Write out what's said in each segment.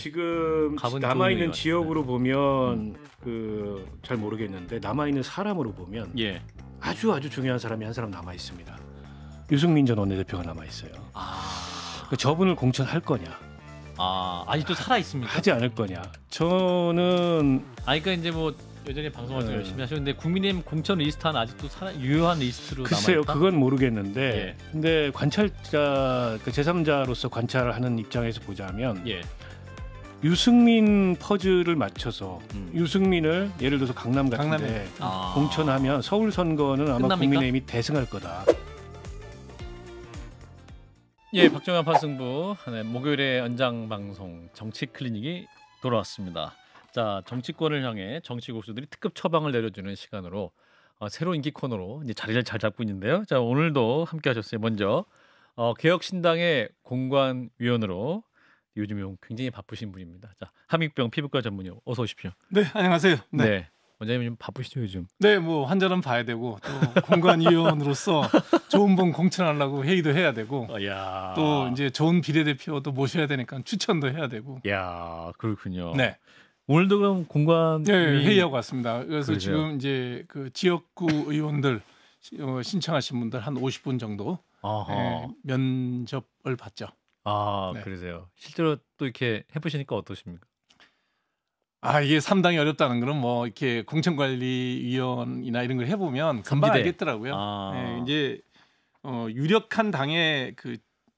지금 남아 있는 지역으로 보면 음. 그잘 모르겠는데 남아 있는 사람으로 보면 예. 아주 아주 중요한 사람이 한 사람 남아 있습니다. 유승민 전 원내대표가 남아 있어요. 아... 그 저분을 공천할 거냐? 아 아직도 살아 있습니까? 하지 않을 거냐? 저는 아 그러니까 이제 뭐 여전히 방송을 네. 열심히 하셨는데 국민의힘 공천 리스트는 아직도 살아, 유효한 리스트로 남아있다? 그건 모르겠는데 예. 근데 관찰자 그 제3자로서 관찰하는 입장에서 보자면 예. 유승민 퍼즐을 맞춰서 음. 유승민을 예를 들어서 강남 같은데 아. 공천하면 서울 선거는 아마 끝납니까? 국민의힘이 대승할 거다. 예, 박정현 파승부 네, 목요일에 연장 방송 정치 클리닉이 돌아왔습니다. 자, 정치권을 향해 정치 고수들이 특급 처방을 내려주는 시간으로 어, 새로운 인기 코너로 이제 자리를 잘 잡고 있는데요. 자, 오늘도 함께하셨어요. 먼저 어, 개혁신당의 공관위원으로 요즘 굉장히 바쁘신 분입니다. 자, 함익병 피부과 전문의 어서 오십시오. 네, 안녕하세요. 네. 네. 원장님 좀 바쁘시죠 요즘? 네, 뭐 환자는 봐야 되고 또 공관위원으로서 좋은 분 공천하려고 회의도 해야 되고 어, 야. 또 이제 좋은 비례대표도 모셔야 되니까 추천도 해야 되고. 야, 그렇군요. 네. 오늘도 그럼 공관 네, 네, 회의하고 왔습니다. 그래서 그러세요? 지금 이제 그 지역구 의원들 어, 신청하신 분들 한 50분 정도 예, 면접을 받죠. 아, 네. 그러세요. 실제로 또 이렇게 해 보시니까 어떠십니까? 아, 이게 상당히 어렵다는 거는 뭐 이렇게 공천관리위원이나 이런 걸해 보면 금방 금지대. 알겠더라고요. 아. 네, 이제 어, 유력한 당의 그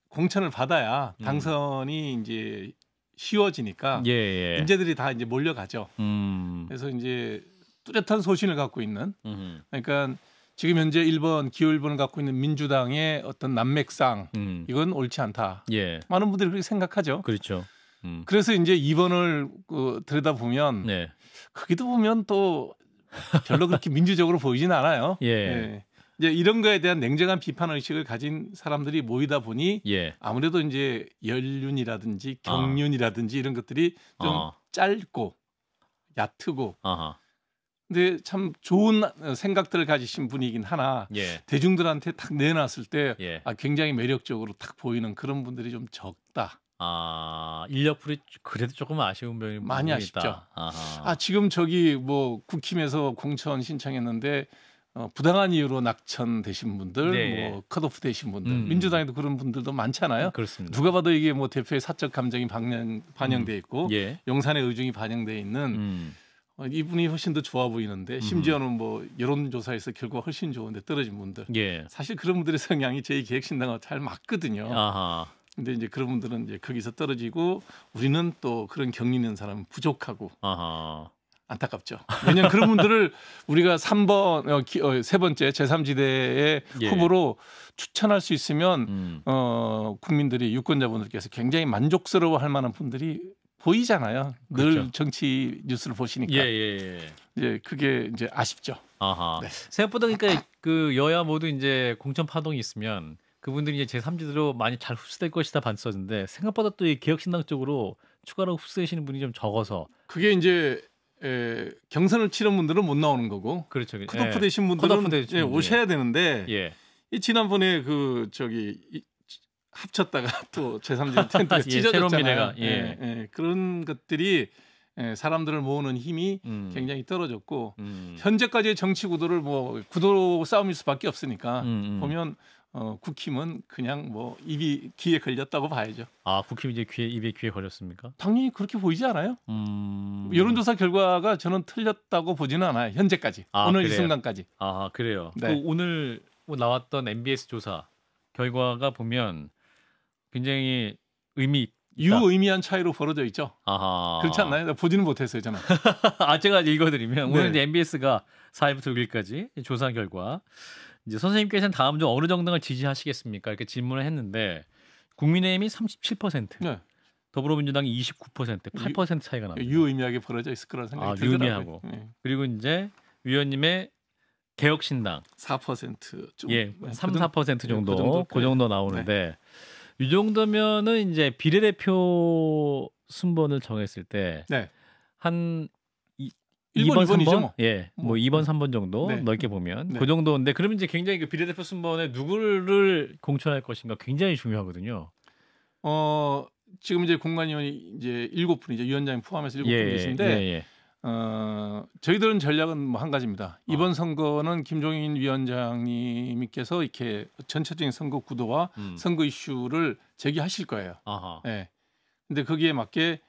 공천을 받아야 음. 당선이 음. 이제 쉬워지니까 예, 예. 인재들이 다 이제 몰려가죠. 음. 그래서 이제 뚜렷한 소신을 갖고 있는. 음. 그러니까 지금 현재 1번 기호1번을 갖고 있는 민주당의 어떤 난맥상 음. 이건 옳지 않다. 예. 많은 분들이 그렇게 생각하죠. 그렇죠. 음. 그래서 이제 2번을 그, 들여다 보면 네. 거기도 보면 또 별로 그렇게 민주적으로 보이진 않아요. 예. 예. 이제 이런 거에 대한 냉정한 비판 의식을 가진 사람들이 모이다 보니 예. 아무래도 이제 연륜이라든지 아. 경륜이라든지 아. 이런 것들이 좀 아. 짧고 얕고 아하. 근데 참 좋은 생각들을 가지신 분이긴 하나 예. 대중들한테 탁 내놨을 때 예. 아, 굉장히 매력적으로 탁 보이는 그런 분들이 좀 적다. 아 인력풀이 그래도 조금 아쉬운 면이 많이 아쉽죠. 아하. 아 지금 저기 뭐 국힘에서 공천 신청했는데 어, 부당한 이유로 낙천되신 분들, 네. 뭐 컷오프 되신 분들, 음. 민주당에도 그런 분들도 많잖아요. 음, 그렇습니다. 누가 봐도 이게 뭐 대표의 사적 감정이 반영, 반영돼 있고 음. 예. 용산의 의중이 반영돼 있는 음. 어, 이분이 훨씬 더 좋아 보이는데 음. 심지어는 뭐 여론조사에서 결과가 훨씬 좋은데 떨어진 분들 예. 사실 그런 분들의 성향이 저희 계획신당하고 잘 맞거든요. 아하. 근데 이제 그런 분들은 이제 거기서 떨어지고 우리는 또 그런 경리 있는 사람은 부족하고 아하. 안타깝죠. 왜냐하면 그런 분들을 우리가 3번, 어, 기, 어, 세 번째 제3지대의 예. 후보로 추천할 수 있으면 음. 어, 국민들이 유권자분들께서 굉장히 만족스러워할 만한 분들이 보이잖아요. 늘 그렇죠. 정치 뉴스를 보시니까. 예, 예, 예. 예 그게 이제 아쉽죠. 아하. 네. 생각보다 그러니까 그 여야 모두 이제 공천 파동이 있으면 그분들이 이제 제3지대로 많이 잘 흡수될 것이다 봤었는데 생각보다 또이 개혁신당 쪽으로 추가로 흡수되시는 분이 좀 적어서 그게 이제 에, 경선을 치른 분들은 못 나오는 거고 그렇죠. 컷오프 예. 되신 분들은 컷오프 예, 오셔야 되는데 예. 이 지난번에 그 저기 합쳤다가 또 제3지 텐트가 예, 찢어졌잖아요. 예, 예. 예, 그런 것들이 예, 사람들을 모으는 힘이 음. 굉장히 떨어졌고 음. 현재까지의 정치 구도를 뭐 구도 싸움일 수밖에 없으니까 음, 음. 보면 어, 국힘은 그냥 뭐 입이 귀에 걸렸다고 봐야죠. 아 국힘이 이제 귀에 입에 귀에 걸렸습니까? 당연히 그렇게 보이지 않아요. 음. 여론조사 결과가 저는 틀렸다고 보지는 않아요. 현재까지 아, 오늘 그래요? 이 순간까지. 아 그래요. 네. 그 오늘 나왔던 MBS 조사 결과가 보면 굉장히 의미 유의미한 차이로 벌어져 있죠. 아하. 그렇지 않나요? 보지는 못했어요, 저는. 아, 제가 읽어드리면 네. 오늘 이제 MBS가 4일부터 6일까지 조사 결과 이제 선생님께서는 다음 중 어느 정당을 지지하시겠습니까? 이렇게 질문을 했는데 국민의힘이 37%, 네. 더불어민주당이 29%, 8% 차이가 납니다. 유의미하게 벌어져 있을 거라는 생각이 아, 들더라고요. 유의미하고. 네. 그리고 이제 위원님의 개혁신당 4% 좀, 예, 3, 4% 그 정도 그 정도, 그 정도 나오는데 네. 이 정도면은 이제 비례대표 순번을 정했을 때한 네. 2번, 2번 3번? 뭐. 예. 뭐 2번, 뭐 3번 정도 네. 넓게 보면 네. 그 정도인데 그러면 이제 굉장히 그 비례대표 순번에 누구를 공천할 것인가 굉장히 중요하거든요. 어, 지금 이제 공관위원이 이제 7분 이제 위원장이 포함해서 7분 예, 예, 계신데 예, 예. 어, 저희들은 전략은 뭐한 가지입니다. 이번 아. 선거는 김종인 위원장님께서 이렇게 전체적인 선거 구도와 음. 선거 이슈를 제기하실 거예요. 예. 네. 근데 거기에 맞게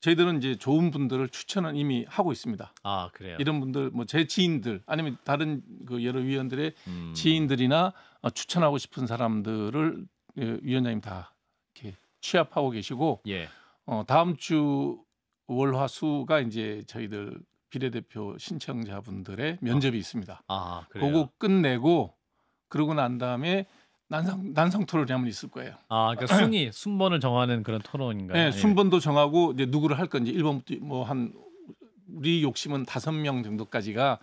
저희들은 이제 좋은 분들을 추천은 이미 하고 있습니다. 아 그래요. 이런 분들 뭐제 지인들 아니면 다른 그 여러 위원들의 음. 지인들이나 어, 추천하고 싶은 사람들을 예, 위원장님 다 이렇게 취합하고 계시고 예. 어, 다음 주 월화수가 이제 저희들 비례대표 신청자분들의 면접이 아. 있습니다. 아, 그래요? 그거 끝내고 그러고 난 다음에 난상 난상 토론이 한번 있을 거예요. 아, 그러니까 순위 순번을 정하는 그런 토론인가요? 네, 예. 순번도 정하고 이제 누구를 할 건지 1번부터 뭐 한 우리 욕심은 5명 정도까지가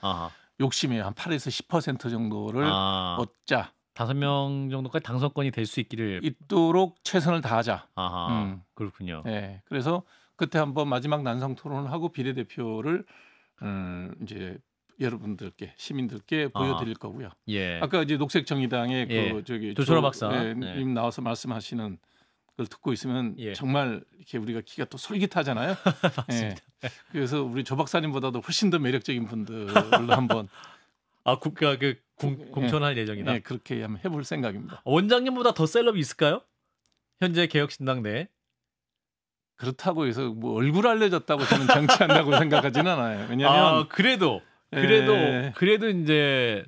욕심이에요. 한 8에서 10% 정도를 아. 얻자. 다섯 명 정도까지 당선권이 될 수 있기를 있도록 최선을 다하자. 아하, 음. 그렇군요. 네, 그래서 그때 한번 마지막 난상 토론을 하고 비례대표를 음, 이제 여러분들께 시민들께 아, 보여드릴 아, 거고요. 예. 아까 이제 녹색정의당의 그 예. 그 저기 조철호 박사 예, 예. 나와서 말씀하시는 걸 듣고 있으면 예. 정말 이렇게 우리가 키가 또 솔깃하잖아요. 맞습니다. 예. 그래서 우리 조 박사님보다도 훨씬 더 매력적인 분들로 한번 아 국가 그 공, 아, 그, 공천할 예, 정이다 예, 그렇게 한번 해볼 생각입니다. 원장님보다 더 셀럽이 있을까요? 현재 개혁신당 내 그렇다고 해서 뭐 얼굴 알려졌다고 저는 정치한다고 생각하지는 않아요. 왜냐하면 아, 그래도 예. 그래도 예. 그래도 이제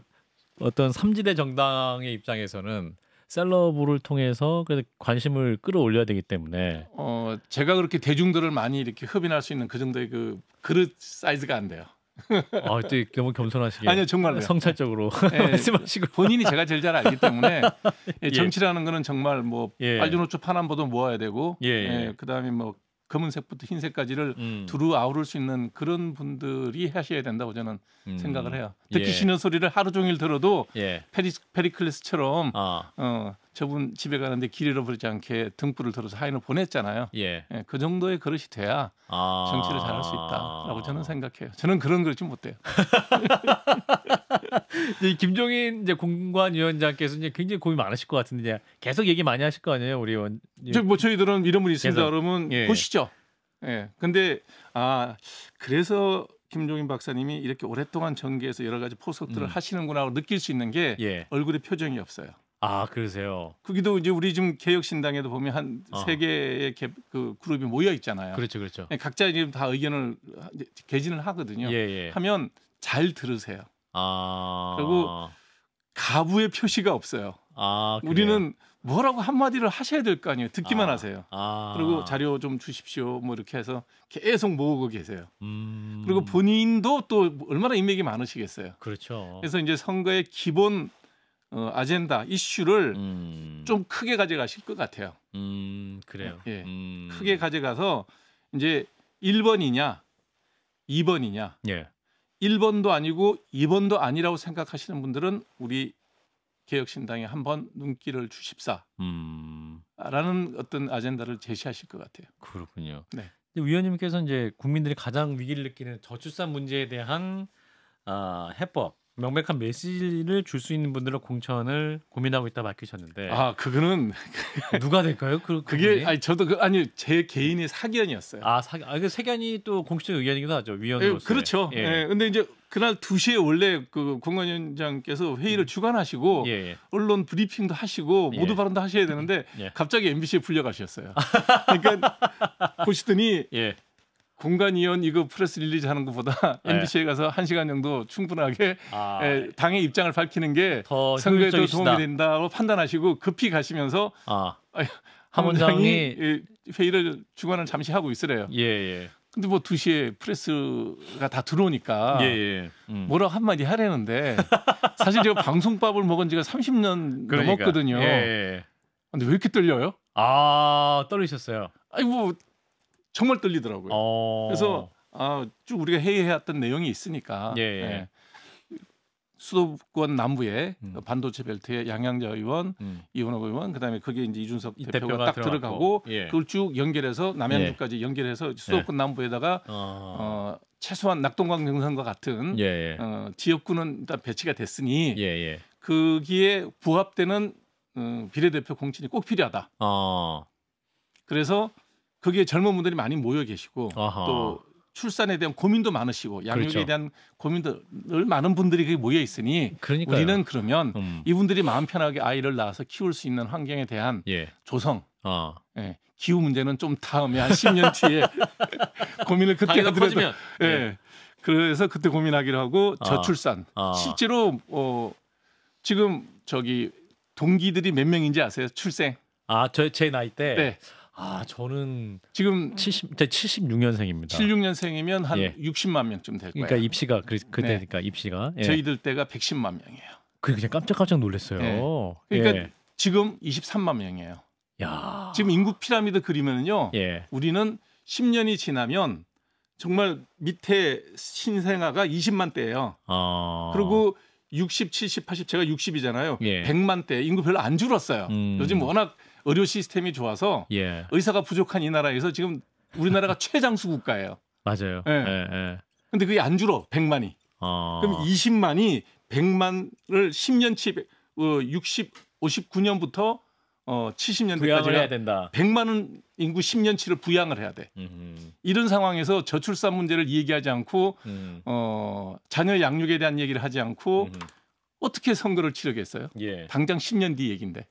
어떤 삼지대 정당의 입장에서는 셀럽을 통해서 그 관심을 끌어올려야 되기 때문에 어 제가 그렇게 대중들을 많이 이렇게 흡인할 수 있는 그 정도의 그 그릇 사이즈가 안 돼요. 아, 또 너무 겸손하시게. 아니요, 정말로 성찰적으로 예. 예, 말씀하시고 본인이 제가 제일 잘 알기 때문에 예, 예. 정치라는 거는 정말 뭐 예. 빨주노초 파남보도 모아야 되고 예, 예. 그다음에 뭐 검은색부터 흰색까지를 음. 두루 아우를 수 있는 그런 분들이 하셔야 된다고 저는 음. 생각을 해요. 듣기 예. 싫은 소리를 하루 종일 들어도 예. 페리, 페리클레스처럼 아. 어, 저분 집에 가는데 길 잃어버리지 않게 등불을 들어서 하인을 보냈잖아요. 예. 예그 정도의 그릇이 돼야 아. 정치를 잘할 수 있다라고 저는 생각해요. 저는 그런 그릇이 못 돼요. 이제 김종인 이제 공관위원장께서 이제 굉장히 고민 많으실 것 같은데 이제 계속 얘기 많이 하실 거 아니에요, 우리 의 원. 저, 뭐 저희들은 이런 분이 있습니다. 계속. 그러면 예, 예. 보시죠. 예. 근데 아 그래서 김종인 박사님이 이렇게 오랫동안 전개해서 여러 가지 포석들을 음. 하시는구나 하고 느낄 수 있는 게 예. 얼굴에 표정이 없어요. 아 그러세요. 거기도 이제 우리 지금 개혁신당에도 보면 한세 어. 개의 개, 그 그룹이 모여 있잖아요. 그렇죠, 그렇죠. 예, 각자 이제 다 의견을 개진을 하거든요. 예, 예. 하면 잘 들으세요. 아. 그리고 가부의 표시가 없어요. 아, 우리는 뭐라고 한마디를 하셔야 될 거 아니에요. 듣기만 아, 하세요. 아. 그리고 자료 좀 주십시오. 뭐 이렇게 해서 계속 모으고 계세요. 음. 그리고 본인도 또 얼마나 인맥이 많으시겠어요. 그렇죠. 그래서 이제 선거의 기본 어, 아젠다 이슈를 음. 좀 크게 가져가실 것 같아요. 음, 그래요. 예. 음. 크게 가져가서 이제 1번이냐 2번이냐 예. 1번도 아니고 2번도 아니라고 생각하시는 분들은 우리 개혁신당에 한번 눈길을 주십사. 음. 라는 어떤 아젠다를 제시하실 것 같아요. 그렇군요. 네. 위원님께서 이제 국민들이 가장 위기를 느끼는 저출산 문제에 대한 어, 해법 명백한 메시지를 줄 수 있는 분들로 공천을 고민하고 있다 맡기셨는데 아 그거는 누가 될까요? 그, 그게 아니 저도 그, 아니 제 개인의 사견이었어요. 아 사견 아, 그 사견이 또 공식적 의견이기도 하죠 위원으로서. 예, 그렇죠. 예. 예. 근데 이제 그날 2시에 원래 그 공관위원장께서 회의를 음. 주관하시고 예. 예. 언론 브리핑도 하시고 예. 모두 발언도 하셔야 되는데 갑자기 MBC에 불려가셨어요. 그러니까 보시더니 예. 공간 위원 이거 프레스 릴리즈 하는 것보다 네. MBC에 가서 한 시간 정도 충분하게 아, 에, 예, 당의 입장을 밝히는 게 선거에도 도움이 된다고 판단하시고 급히 가시면서 아, 한 원장이 예, 회의를 주관을 잠시 하고 있으래요. 예, 예. 근데 뭐 2시에 프레스가 다 들어오니까 예, 예. 음. 뭐라 한마디 하려는데 사실 제가 방송밥을 먹은 지가 30년 그러니까. 넘었거든요. 예, 예, 예. 근데 왜 이렇게 떨려요? 아, 떨리셨어요. 아니 뭐 정말 떨리더라고요. 어... 그래서 아, 쭉 우리가 회의해왔던 내용이 있으니까 예, 예. 수도권 남부에 음. 그 반도체 벨트에 양양자 의원, 음. 이원호 의원, 그다음에 거기에 이제 이준석 대표가, 대표가 딱 들어갔고, 들어가고 예. 그걸 쭉 연결해서 남양주까지 예. 연결해서 수도권 예. 남부에다가 어... 어, 최소한 낙동강 정상과 같은 예, 어, 지역구는 일단 배치가 됐으니 거기에 부합되는 음, 비례대표 공천이 꼭 필요하다. 어. 그래서 거기에 젊은 분들이 많이 모여 계시고 아하. 또 출산에 대한 고민도 많으시고 양육에 그렇죠. 대한 고민도 늘 많은 분들이 모여 있으니 그러니까요. 우리는 그러면 음. 이분들이 마음 편하게 아이를 낳아서 키울 수 있는 환경에 대한 예. 조성 어. 예. 기후 문제는 좀 다음에 한 10년 뒤에 고민을 그때 하더 예. 예. 그래서 그때 고민하기로 하고 아. 저출산 아. 실제로 어 지금 저기 동기들이 몇 명인지 아세요? 출생. 아, 저 제 나이 때. 네. 아, 저는 지금 70, 음. 76년생입니다. 76년생이면 한 예. 60만 명쯤 될 그러니까 거예요. 그러니까 입시가 그, 그때니까 입시가 예. 저희들 때가 110만 명이에요. 그 그냥 깜짝깜짝 놀랐어요. 네. 그러니까 예. 지금 23만 명이에요. 야. 지금 인구 피라미드 그리면은요. 예. 우리는 10년이 지나면 정말 밑에 신생아가 20만 대예요. 아. 그리고 60, 70, 80 제가 60이잖아요. 예. 100만 대 인구 별로 안 줄었어요. 음. 요즘 워낙 의료 시스템이 좋아서 예. 의사가 부족한 이 나라에서 지금 우리나라가 최장수 국가예요. 맞아요. 예. 예, 예. 근데 그게 안 줄어 100만이. 아. 어... 그럼 20만이 100만을 10년치 어, 60 59년부터 어 70년대까지 해야 된다. 100만은 인구 10년치를 부양을 해야 돼. 음흠. 이런 상황에서 저출산 문제를 얘기하지 않고 음. 어 자녀 양육에 대한 얘기를 하지 않고 음흠. 어떻게 선거를 치르겠어요? 예. 당장 10년 뒤 얘긴데.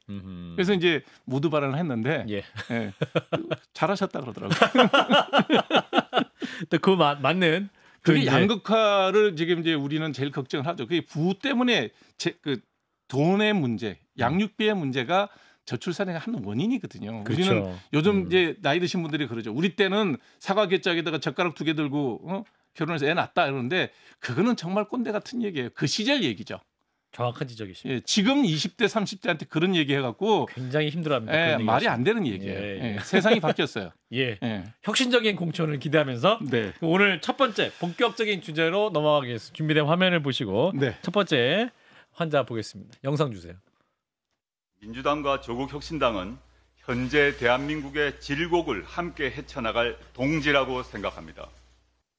그래서 이제 모두 발언을 했는데 예. 예. 잘하셨다 그러더라고요. 그 마, 맞는 그 그게 이제... 양극화를 지금 이제 우리는 제일 걱정을 하죠. 그게 부부 때문에 제, 그 돈의 문제, 음. 양육비의 문제가 저출산의 한 원인이거든요. 그렇죠. 우리는 요즘 음. 이제 나이 드신 분들이 그러죠. 우리 때는 사과 개짝에다가 젓가락 두 개 들고 어? 결혼해서 애 낳았다 이러는데 그거는 정말 꼰대 같은 얘기예요. 그 시절 얘기죠. 정확한 지적이십니다. 예, 지금 20대 30대한테 그런 얘기 해갖고 굉장히 힘들어합니다. 예, 말이 안 되는 얘기예요. 예, 예, 예. 세상이 바뀌었어요. 예. 예. 혁신적인 공천을 기대하면서 네. 그 오늘 첫 번째 본격적인 주제로 넘어가겠습니다 준비된 화면을 보시고 네. 첫 번째 환자 보겠습니다. 영상 주세요. 민주당과 조국 혁신당은 현재 대한민국의 질곡을 함께 헤쳐나갈 동지라고 생각합니다.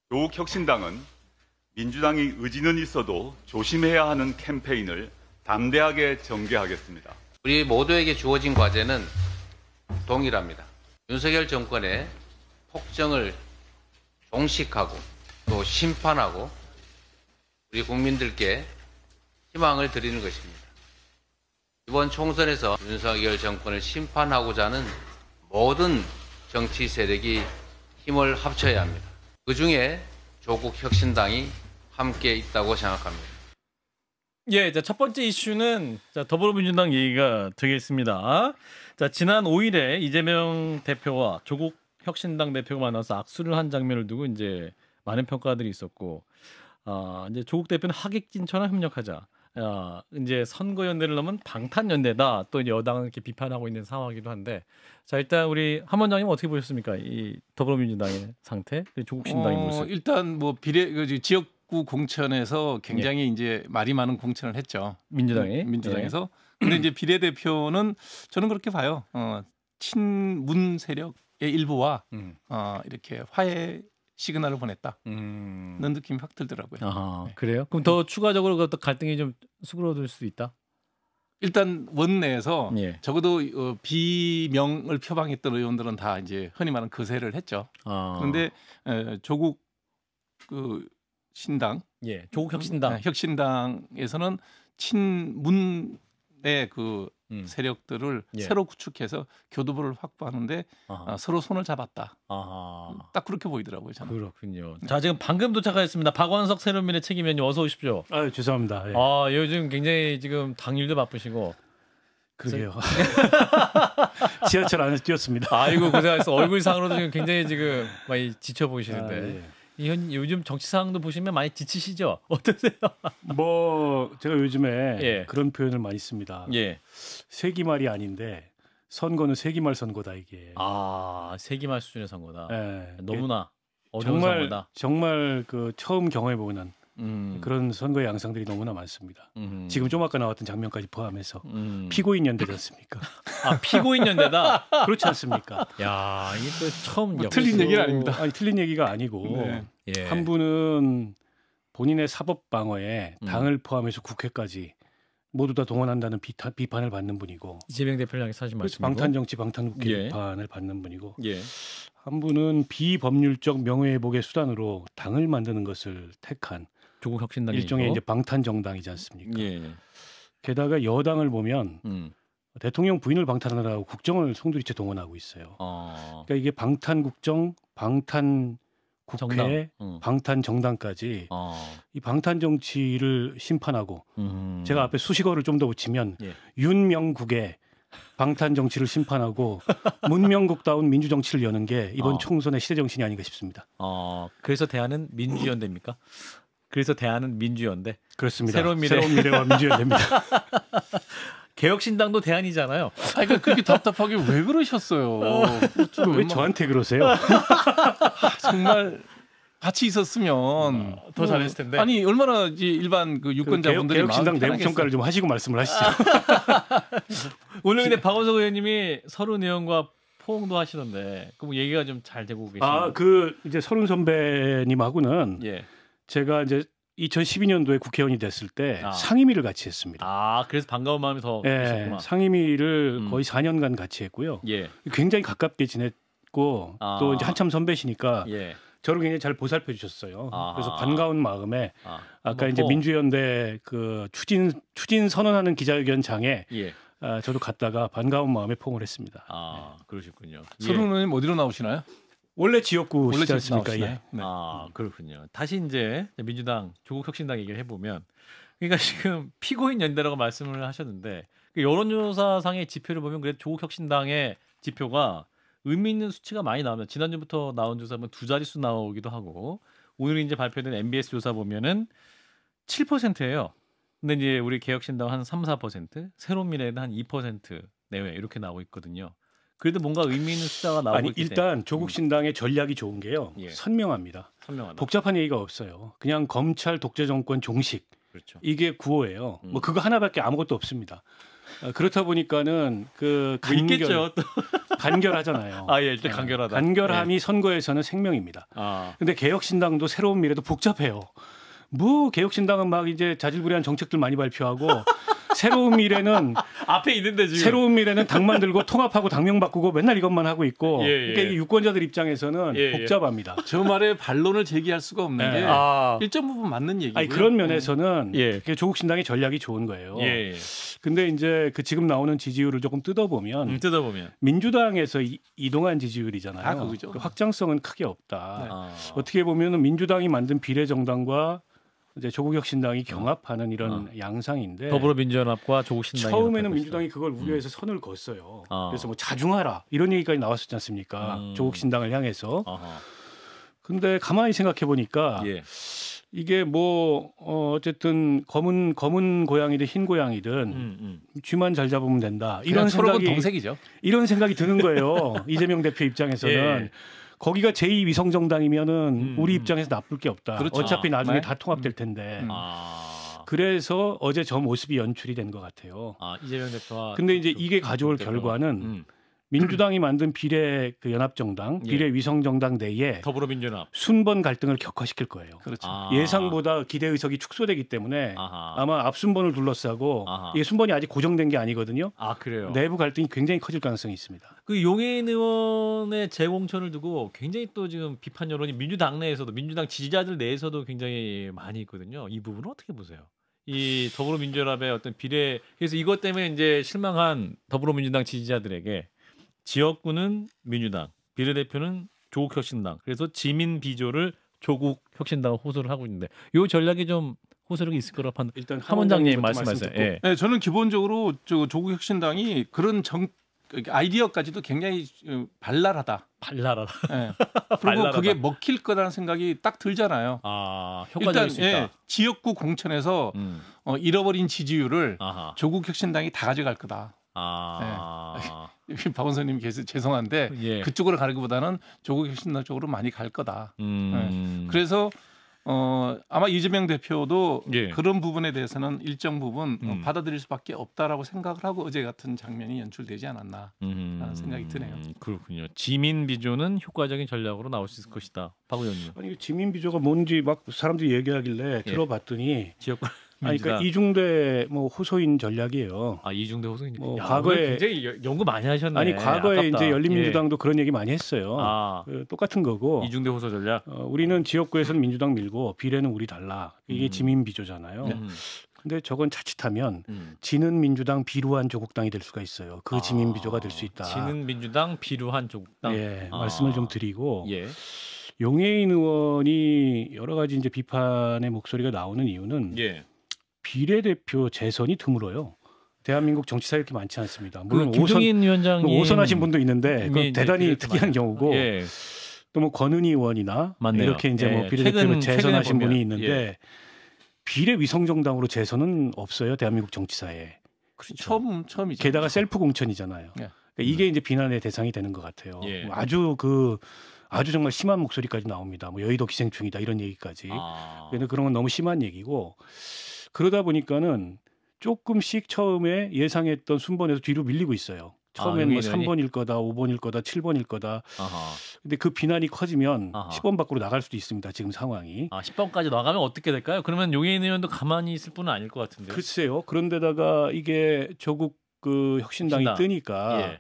조국 혁신당은 민주당이 의지는 있어도 조심해야 하는 캠페인을 담대하게 전개하겠습니다. 우리 모두에게 주어진 과제는 동일합니다. 윤석열 정권의 폭정을 종식하고 또 심판하고 우리 국민들께 희망을 드리는 것입니다. 이번 총선에서 윤석열 정권을 심판하고자 하는 모든 정치 세력이 힘을 합쳐야 합니다. 그 중에 조국 혁신당이 함께 있다고 생각합니다. 예, 자, 첫 번째 이슈는 자, 더불어민주당 얘기가 되겠습니다. 자, 지난 5일에 이재명 대표와 조국 혁신당 대표가 만나서 악수를 한 장면을 두고 이제 많은 평가들이 있었고, 아, 이제 조국 대표는 하객진처럼 협력하자. 아, 이제 선거연대를 넘은 방탄연대다. 또 여당을 이렇게 비판하고 있는 상황이기도 한데, 자 일단 우리 한 원장님 어떻게 보셨습니까? 이 더불어민주당의 상태, 조국 신당의 어, 모습. 일단 뭐 비례 그 지역 2 0 공천에서 굉장히 예. 이제 말이 많은 공천을 했죠. 민주당이 민주당에서. 예. 근데 이제 비례대표는 저는 그렇게 봐요. 어, 친문 세력의 일부와 음. 어, 이렇게 화해 시그널을 보냈다. 음. 는 느낌이 확 들더라고요. 아, 네. 그래요? 그럼 더 추가적으로 그 갈등이 좀 수그러들 수도 있다. 일단 원내에서 예. 적어도 어, 비명을 표방했던 의원들은 다 이제 흔히 말하는 거세를 했죠. 아. 그런데 에, 조국 그 신당, 예, 조국 혁신당, 네, 혁신당에서는 친문의 그 음. 세력들을 예. 새로 구축해서 교두보를 확보하는데 아하. 아, 서로 손을 잡았다. 아하. 딱 그렇게 보이더라고요. 저는. 그렇군요. 네. 자 지금 방금 도착하였습니다. 박원석 새로민의 책임위원 어서 오십시오. 아 죄송합니다. 예. 아 요즘 굉장히 지금 당일도 바쁘시고. 그래요. 지하철 안에서 뛰었습니다. 아이고 고생하셨어. 얼굴상으로도 지금 굉장히 지금 많이 지쳐 보이시는데. 아, 예. 이현 요즘 정치 상황도 보시면 많이 지치시죠? 어떠세요? 뭐 제가 요즘에 예. 그런 표현을 많이 씁니다. 예. 세기말이 아닌데 선거는 세기말 선거다 이게. 아 세기말 수준의 선거다. 예. 너무나 어려운 정말, 선거다. 정말 그 처음 경험해 보는 음. 그런 선거 양상들이 너무나 많습니다. 음. 지금 좀 아까 나왔던 장면까지 포함해서 음. 피고인 연대지 않습니까? 아 피고인 연대다 그렇지 않습니까? 야 이게 또 처음 뭐, 틀린 얘기 아닙니다. 아니 틀린 얘기가 아니고 네. 예. 한 분은 본인의 사법 방어에 음. 당을 포함해서 국회까지 모두 다 동원한다는 비타, 비판을 받는 분이고 이재명 대표를 향해서 하 말씀 방탄 정치 방탄 국회 예. 비판을 받는 분이고 예. 한 분은 비법률적 명예회복의 수단으로 당을 만드는 것을 택한 조국 혁신당 일종의 이제 방탄 정당이지 않습니까? 예, 예. 게다가 여당을 보면 음. 대통령 부인을 방탄하라고 국정을 송두리째 동원하고 있어요. 어. 그러니까 이게 방탄 국정, 방탄 국회, 정당. 음. 방탄 정당까지 어. 이 방탄 정치를 심판하고 음. 제가 앞에 수식어를 좀 더 붙이면 예. 윤명국의 방탄 정치를 심판하고 문명국다운 민주 정치를 여는 게 이번 어. 총선의 시대 정신이 아닌가 싶습니다. 어, 그래서 대안은 민주연대입니까? 그래서 대안은 민주연대. 그렇습니다. 새로운, 미래. 새로운 미래와 민주연대입니다. 개혁신당도 대안이잖아요. 아, 그러니까 그게 답답하게 왜 그러셨어요? 어, 뭐 왜 뭐. 저한테 그러세요? 아, 정말 같이 있었으면 어, 더 잘했을 텐데. 아니 얼마나 일반 그, 그 유권자분들이 개혁, 신당 내부 평가를 좀 하시고 말씀을 하시죠. 오늘 근데 박원석 의원님이 서른 의원과 포옹도 하시던데 그럼 얘기가 좀 잘 되고 계신가요? 아그 이제 서른 선배님하고는 예. 제가 이제 2012년도에 국회의원이 됐을 때 아. 상임위를 같이 했습니다. 아, 그래서 반가운 마음이 더 예, 있었구나. 상임위를 음. 거의 4년간 같이 했고요. 예. 굉장히 가깝게 지냈고 아. 또 이제 한참 선배시니까 예. 저를 굉장히 잘 보살펴 주셨어요. 아. 그래서 반가운 마음에 아. 까 이제 민주연대 그 추진 추진 선언하는 기자회견장에 예. 아, 저도 갔다가 반가운 마음에 포옹을 했습니다. 아, 네. 그러셨군요. 예. 서른 의원님 어디로 나오시나요? 원래 지역구 원래 시었습니까 예. 네. 아 그렇군요. 다시 이제 민주당 조국 혁신당 얘기를 해보면 그러니까 지금 피고인 연대라고 말씀을 하셨는데 그 여론조사상의 지표를 보면 그래도 조국 혁신당의 지표가 의미 있는 수치가 많이 나오면 지난주부터 나온 조사 보면 두 자릿수 나오기도 하고 오늘 이제 발표된 MBS 조사 보면은 7%예요. 근데 이제 우리 개혁신당 한 3, 4%, 새로미래는 운 한2% 내외 이렇게 나오고 있거든요. 그래도 뭔가 의미 있는 숫자가 나오고 아니, 일단 조국 음. 신당의 전략이 좋은 게요. 예. 선명합니다. 선명하다. 복잡한 얘기가 없어요. 그냥 검찰 독재 정권 종식. 그렇죠. 이게 구호예요. 음. 뭐 그거 하나밖에 아무것도 없습니다. 아, 그렇다 보니까는 그 간결 간결하잖아요. 아 예, 일단 네. 간결하다. 간결함이 예. 선거에서는 생명입니다. 아. 근데 개혁신당도 새로운 미래도 복잡해요. 뭐 개혁신당은 막 이제 자질구레한 정책들 많이 발표하고 새로운 미래는 앞에 있는데 지금 새로운 미래는 당 만들고 통합하고 당명 바꾸고 맨날 이것만 하고 있고 예, 예. 그러니까 유권자들 입장에서는 예, 예, 복잡합니다. 저 말에 반론을 제기할 수가 없는 예. 게 아. 일정 부분 맞는 얘기예요. 그런 면에서는 음. 조국 신당의 전략이 좋은 거예요. 예, 예. 근데 이제 그 지금 나오는 지지율을 조금 뜯어보면 음, 뜯어보면 민주당에서 이, 이동한 지지율이잖아요. 아, 그 확장성은 크게 없다. 네. 아. 어떻게 보면 민주당이 만든 비례 정당과 이제 조국혁신당이 음. 경합하는 이런 아. 양상인데 더불어민주연합과 조국신당 처음에는 민주당이 그걸 우려해서 음. 선을 그었어요. 아. 그래서 뭐 자중하라 이런 얘기까지 나왔었지 않습니까? 음. 조국신당을 향해서. 아하. 근데 가만히 생각해 보니까 예. 이게 뭐 어, 어쨌든 검은 검은 고양이든 흰 고양이든 음, 음. 쥐만 잘 잡으면 된다 이런 생각이 동색이죠. 이런 생각이 드는 거예요 이재명 대표 입장에서는. 예. 거기가 제2 위성정당이면은 음. 우리 입장에서 나쁠 게 없다. 그렇죠. 어차피 나중에 네? 다 통합될 텐데. 음. 음. 아. 그래서 어제 저 모습이 연출이 된 것 같아요. 아, 이재명 대표와 근데 이제 이게 가져올 결과는 음. 민주당이 만든 비례 그 연합정당, 예. 비례 위성정당 내에 더불어민주당 순번 갈등을 격화시킬 거예요. 그렇죠. 아. 예상보다 기대 의석이 축소되기 때문에 아하. 아마 앞순번을 둘러싸고 아하. 이게 순번이 아직 고정된 게 아니거든요. 아 그래요. 내부 갈등이 굉장히 커질 가능성이 있습니다. 그 용해인 의원의 재공천을 두고 굉장히 또 지금 비판 여론이 민주당 내에서도 민주당 지지자들 내에서도 굉장히 많이 있거든요. 이 부분은 어떻게 보세요? 이 더불어민주연합의 어떤 비례 그래서 이것 때문에 이제 실망한 더불어민주당 지지자들에게 지역구는 민주당, 비례대표는 조국혁신당. 그래서 지민 비조를 조국혁신당 호소를 하고 있는데 요 전략이 좀 호소력이 있을 거라 고 판. 단 일단 하원장님 말씀하세요. 예. 네, 저는 기본적으로 저 조국혁신당이 그런 정 그러니까 아이디어까지도 굉장히 어, 발랄하다. 발랄하다. 네. 그리고 발랄하다. 그게 먹힐 거라는 생각이 딱 들잖아요. 아, 일단 예, 지역구 공천에서 음. 어, 잃어버린 지지율을 아하. 조국 혁신당이 다 가져갈 거다. 아... 네. 여기 박 원선님 계시 죄송한데 예. 그쪽으로 가기보다는 조국 혁신당 쪽으로 많이 갈 거다. 음. 네. 그래서 어 아마 이재명 대표도 예. 그런 부분에 대해서는 일정 부분 어, 음. 받아들일 수밖에 없다라고 생각을 하고 어제 같은 장면이 연출되지 않았나라는 음. 생각이 드네요. 그렇군요. 지민 비조는 효과적인 전략으로 나올 수 있을 것이다. 박 의원님. 아니 그 지민 비조가 뭔지 막 사람들이 얘기하길래 예. 들어봤더니 지역 그러니까 이중대 뭐 호소인 전략이에요. 아 이중대 호소인. 뭐 야, 과거에 굉장히 연구 많이 하셨네. 아니 과거에 아깝다. 이제 열린민주당도 예. 그런 얘기 많이 했어요. 아, 그, 똑같은 거고. 이중대 호소 전략. 어, 우리는 지역구에서는 민주당 밀고 비례는 우리 달라. 이게 음. 지민 비조잖아요. 음. 근데 저건 자칫하면 음. 지는 민주당 비루한 조국당이 될 수가 있어요. 그 아, 지민 비조가 될 수 있다. 지는 민주당 비루한 조국당. 예, 아. 말씀을 좀 드리고. 예. 용해인 의원이 여러 가지 이제 비판의 목소리가 나오는 이유는 예. 비례대표 재선이 드물어요. 대한민국 정치사 이렇게 많지 않습니다. 그 물론 그 오선, 위원장이 뭐 오선하신 분도 있는데 그건 예, 대단히 그 특이한 많아요. 경우고 예. 또뭐 권은희 의원이나 맞네요. 이렇게 이제 뭐 예. 뭐 비례대표로 재선하신 분이 있는데 예. 비례 위성정당으로 재선은 없어요 대한민국 정치사에. 그렇죠. 처음 처음이죠. 게다가 셀프 공천이잖아요. 예. 그러니까 이게 이제 비난의 대상이 되는 것 같아요. 예. 뭐 아주 그 아주 정말 심한 목소리까지 나옵니다. 뭐 여의도 기생충이다 이런 얘기까지. 아. 근데 그런 건 너무 심한 얘기고 그러다 보니까는 조금씩 처음에 예상했던 순번에서 뒤로 밀리고 있어요. 처음에는 아, 3번일 뭐 거다, 5번일 거다, 7번일 거다. 아하. 근데 그 비난이 커지면 아하. 10번 밖으로 나갈 수도 있습니다. 지금 상황이. 아, 10번까지 나가면 어떻게 될까요? 그러면 용해인 의원도 가만히 있을 뿐은 아닐 것 같은데요. 글쎄요. 그런데다가 이게 조국 그 혁신당이 신당 뜨니까 예.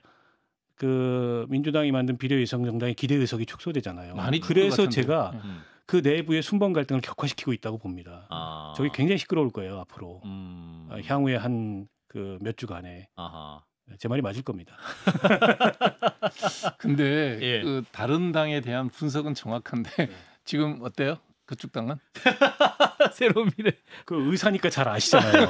그 민주당이 만든 비례 의상 정당의 기대 의석이 축소되잖아요. 많이 그래서 제가 음. 그 내부의 순번 갈등을 격화시키고 있다고 봅니다. 아. 저기 굉장히 시끄러울 거예요 앞으로 음. 아, 향후에 한 그 몇 주간에 아하. 제 말이 맞을 겁니다. 근데 예. 그 다른 당에 대한 분석은 정확한데 네. 지금 어때요? 그쪽 당은 새로 미래 그 의사니까 잘 아시잖아요.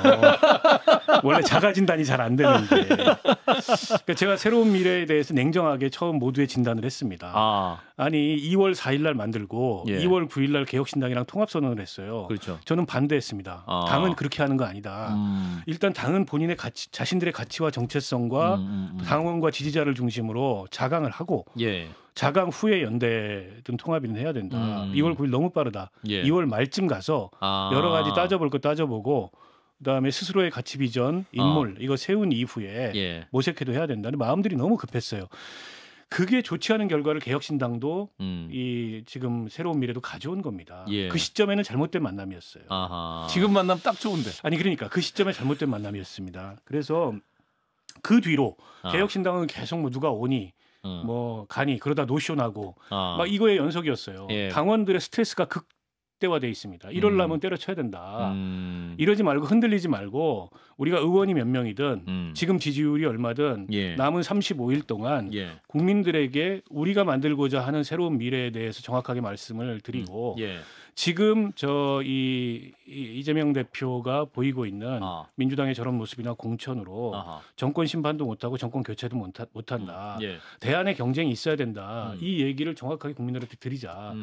원래 자가 진단이 잘 안 되는데 그러니까 제가 새로운 미래에 대해서 냉정하게 처음 모두의 진단을 했습니다. 아. 아니 2월 4일 날 만들고 예. 2월 9일 날 개혁신당이랑 통합 선언을 했어요. 그렇죠. 저는 반대했습니다. 아. 당은 그렇게 하는 거 아니다. 음. 일단 당은 본인의 가치 자신들의 가치와 정체성과 음, 음, 음. 당원과 지지자를 중심으로 자강을 하고 예. 자강 후에 연대등통합이 해야 된다. 2월 음, 음. 9일 너무 빠르다. 예. 2월 말쯤 가서 아. 여러 가지 따져볼 거 따져보고 그다음에 스스로의 가치 비전, 인물 어. 이거 세운 이후에 예. 모색해도 해야 된다는 마음들이 너무 급했어요. 그게 좋지 않은 결과를 개혁신당도 음. 이 지금 새로운 미래도 가져온 겁니다. 예. 그 시점에는 잘못된 만남이었어요. 아하. 지금 만남 딱 좋은데. 아니 그러니까 그 시점에 잘못된 만남이었습니다. 그래서 그 뒤로 아. 개혁신당은 계속 뭐 누가 오니 음. 뭐 가니 그러다 노쇼나고 아. 막 이거의 연속이었어요. 예. 당원들의 스트레스가 극 극대화돼 있습니다. 음. 이럴라면 음. 때려쳐야 된다. 음. 이러지 말고 흔들리지 말고 우리가 의원이 몇 명이든 음. 지금 지지율이 얼마든 예. 남은 35일 동안 예. 국민들에게 우리가 만들고자 하는 새로운 미래에 대해서 정확하게 말씀을 드리고 음. 예. 지금 저이 이, 이재명 대표가 보이고 있는 아. 민주당의 저런 모습이나 공천으로 아하. 정권 심판도 못하고 정권 교체도 못하, 못한다. 음. 예. 대안의 경쟁이 있어야 된다. 이 얘기를 정확하게 국민들한테 드리자.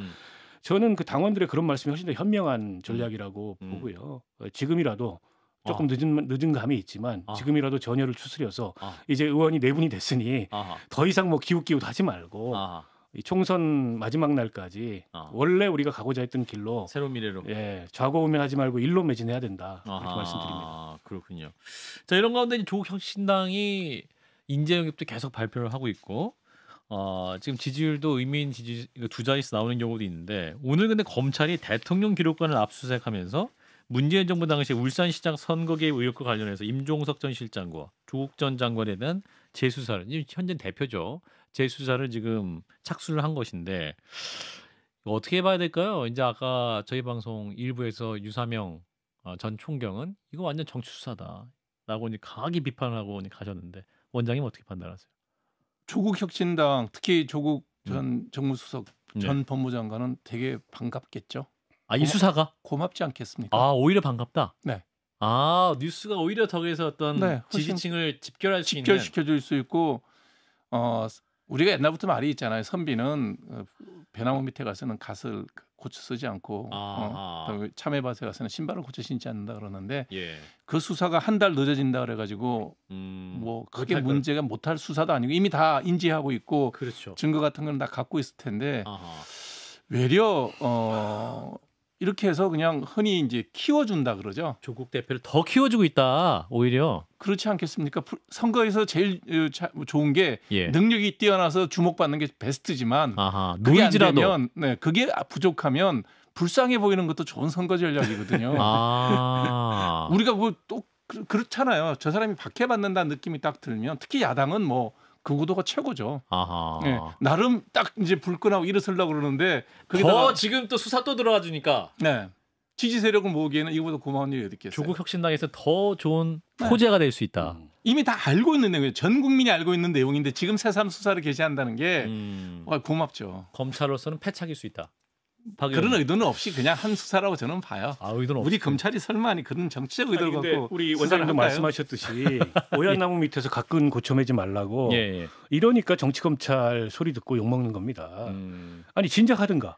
저는 그 당원들의 그런 말씀이 훨씬 더 현명한 음. 전략이라고 음. 보고요. 어, 지금이라도 조금 아. 늦은 늦은 감이 있지만 아. 지금이라도 전열을 추스려서 아. 이제 의원이 네 분이 됐으니 아하. 더 이상 뭐 기웃기웃 하지 말고 아하. 이 총선 마지막 날까지 아. 원래 우리가 가고자 했던 길로 새로운 미래로 예 좌고우면하지 말고 일로 매진해야 된다 아 이렇게 말씀드립니다. 그렇군요. 자 이런 가운데 조국 혁신당이 인재영입도 계속 발표를 하고 있고 어, 지금 지지율도 의미인 지지 율두 자릿수 나오는 경우도 있는데 오늘 근데 검찰이 대통령 기록관을 압수수색하면서 문재인 정부 당시 울산시장 선거개입 의혹과 관련해서 임종석 전 실장과 조국 전 장관에 대한 재수사를 현재 대표죠 재수사를 지금 착수를 한 것인데 어떻게 봐야 될까요? 이제 아까 저희 방송 일부에서 유사명 어, 전 총경은 이거 완전 정치 수사다라고 이제 강하게 비판하고 가셨는데 원장님 어떻게 판단하세요? 조국 혁신당 특히 조국 네. 전 음. 정무수석 네. 전 네. 법무장관은 되게 반갑겠죠. 아이 수사가 고맙지 않겠습니까? 아 오히려 반갑다. 네. 아 뉴스가 오히려 덕에서 어떤 네, 지지층을 집결할 수 있는 집결시켜줄 수 있고 어 우리가 옛날부터 말이 있잖아요. 선비는 어, 배나무 밑에 가서는 갓을 그 고쳐 쓰지 않고 아. 어, 그 참외밭에 가서는 신발을 고쳐 신지 않는다 그러는데 예. 그 수사가 한 달 늦어진다 그래가지고 음, 뭐 그게 문제가 걸... 못할 수사도 아니고 이미 다 인지하고 있고 그렇죠. 증거 같은 건 다 갖고 있을 텐데 아하. 외려 어, 이렇게 해서 그냥 흔히 이제 키워준다 그러죠. 조국 대표를 더 키워주고 있다 오히려. 그렇지 않겠습니까? 선거에서 제일 어, 좋은 게 예. 능력이 뛰어나서 주목받는 게 베스트지만 아하, 그게 안 되면 네 그게 부족하면 불쌍해 보이는 것도 좋은 선거 전략이거든요. 아. 우리가 뭐 또 그렇잖아요. 저 사람이 박해받는다는 느낌이 딱 들면 특히 야당은 뭐그 구도가 최고죠. 아하. 네, 나름 딱 이제 불끈하고 일어설라 그러는데 그게 더 지금 또 수사 또 들어가 주니까. 네. 지지 세력을 모으기에는 이거보다 고마운 일이 어디 있겠어요. 조국 혁신당에서 더 좋은 네. 포제가 될 수 있다. 음. 이미 다 알고 있는 내용이에요. 전 국민이 알고 있는 내용인데 지금 새삼 수사를 개시한다는 게 음. 고맙죠. 검찰로서는 패착일 수 있다. 파 그런 의도는 없이 그냥 한 수사라고 저는 봐요. 아, 의도는 우리 없죠. 검찰이 설마 아니 그런 정치적 의도를 아니, 갖고 우리 원장님도 말씀하셨듯이 예. 오얏나무 밑에서 가끔 고쳐매지 말라고 예, 예. 이러니까 정치 검찰 소리 듣고 욕 먹는 겁니다. 음. 아니 진작 하든가.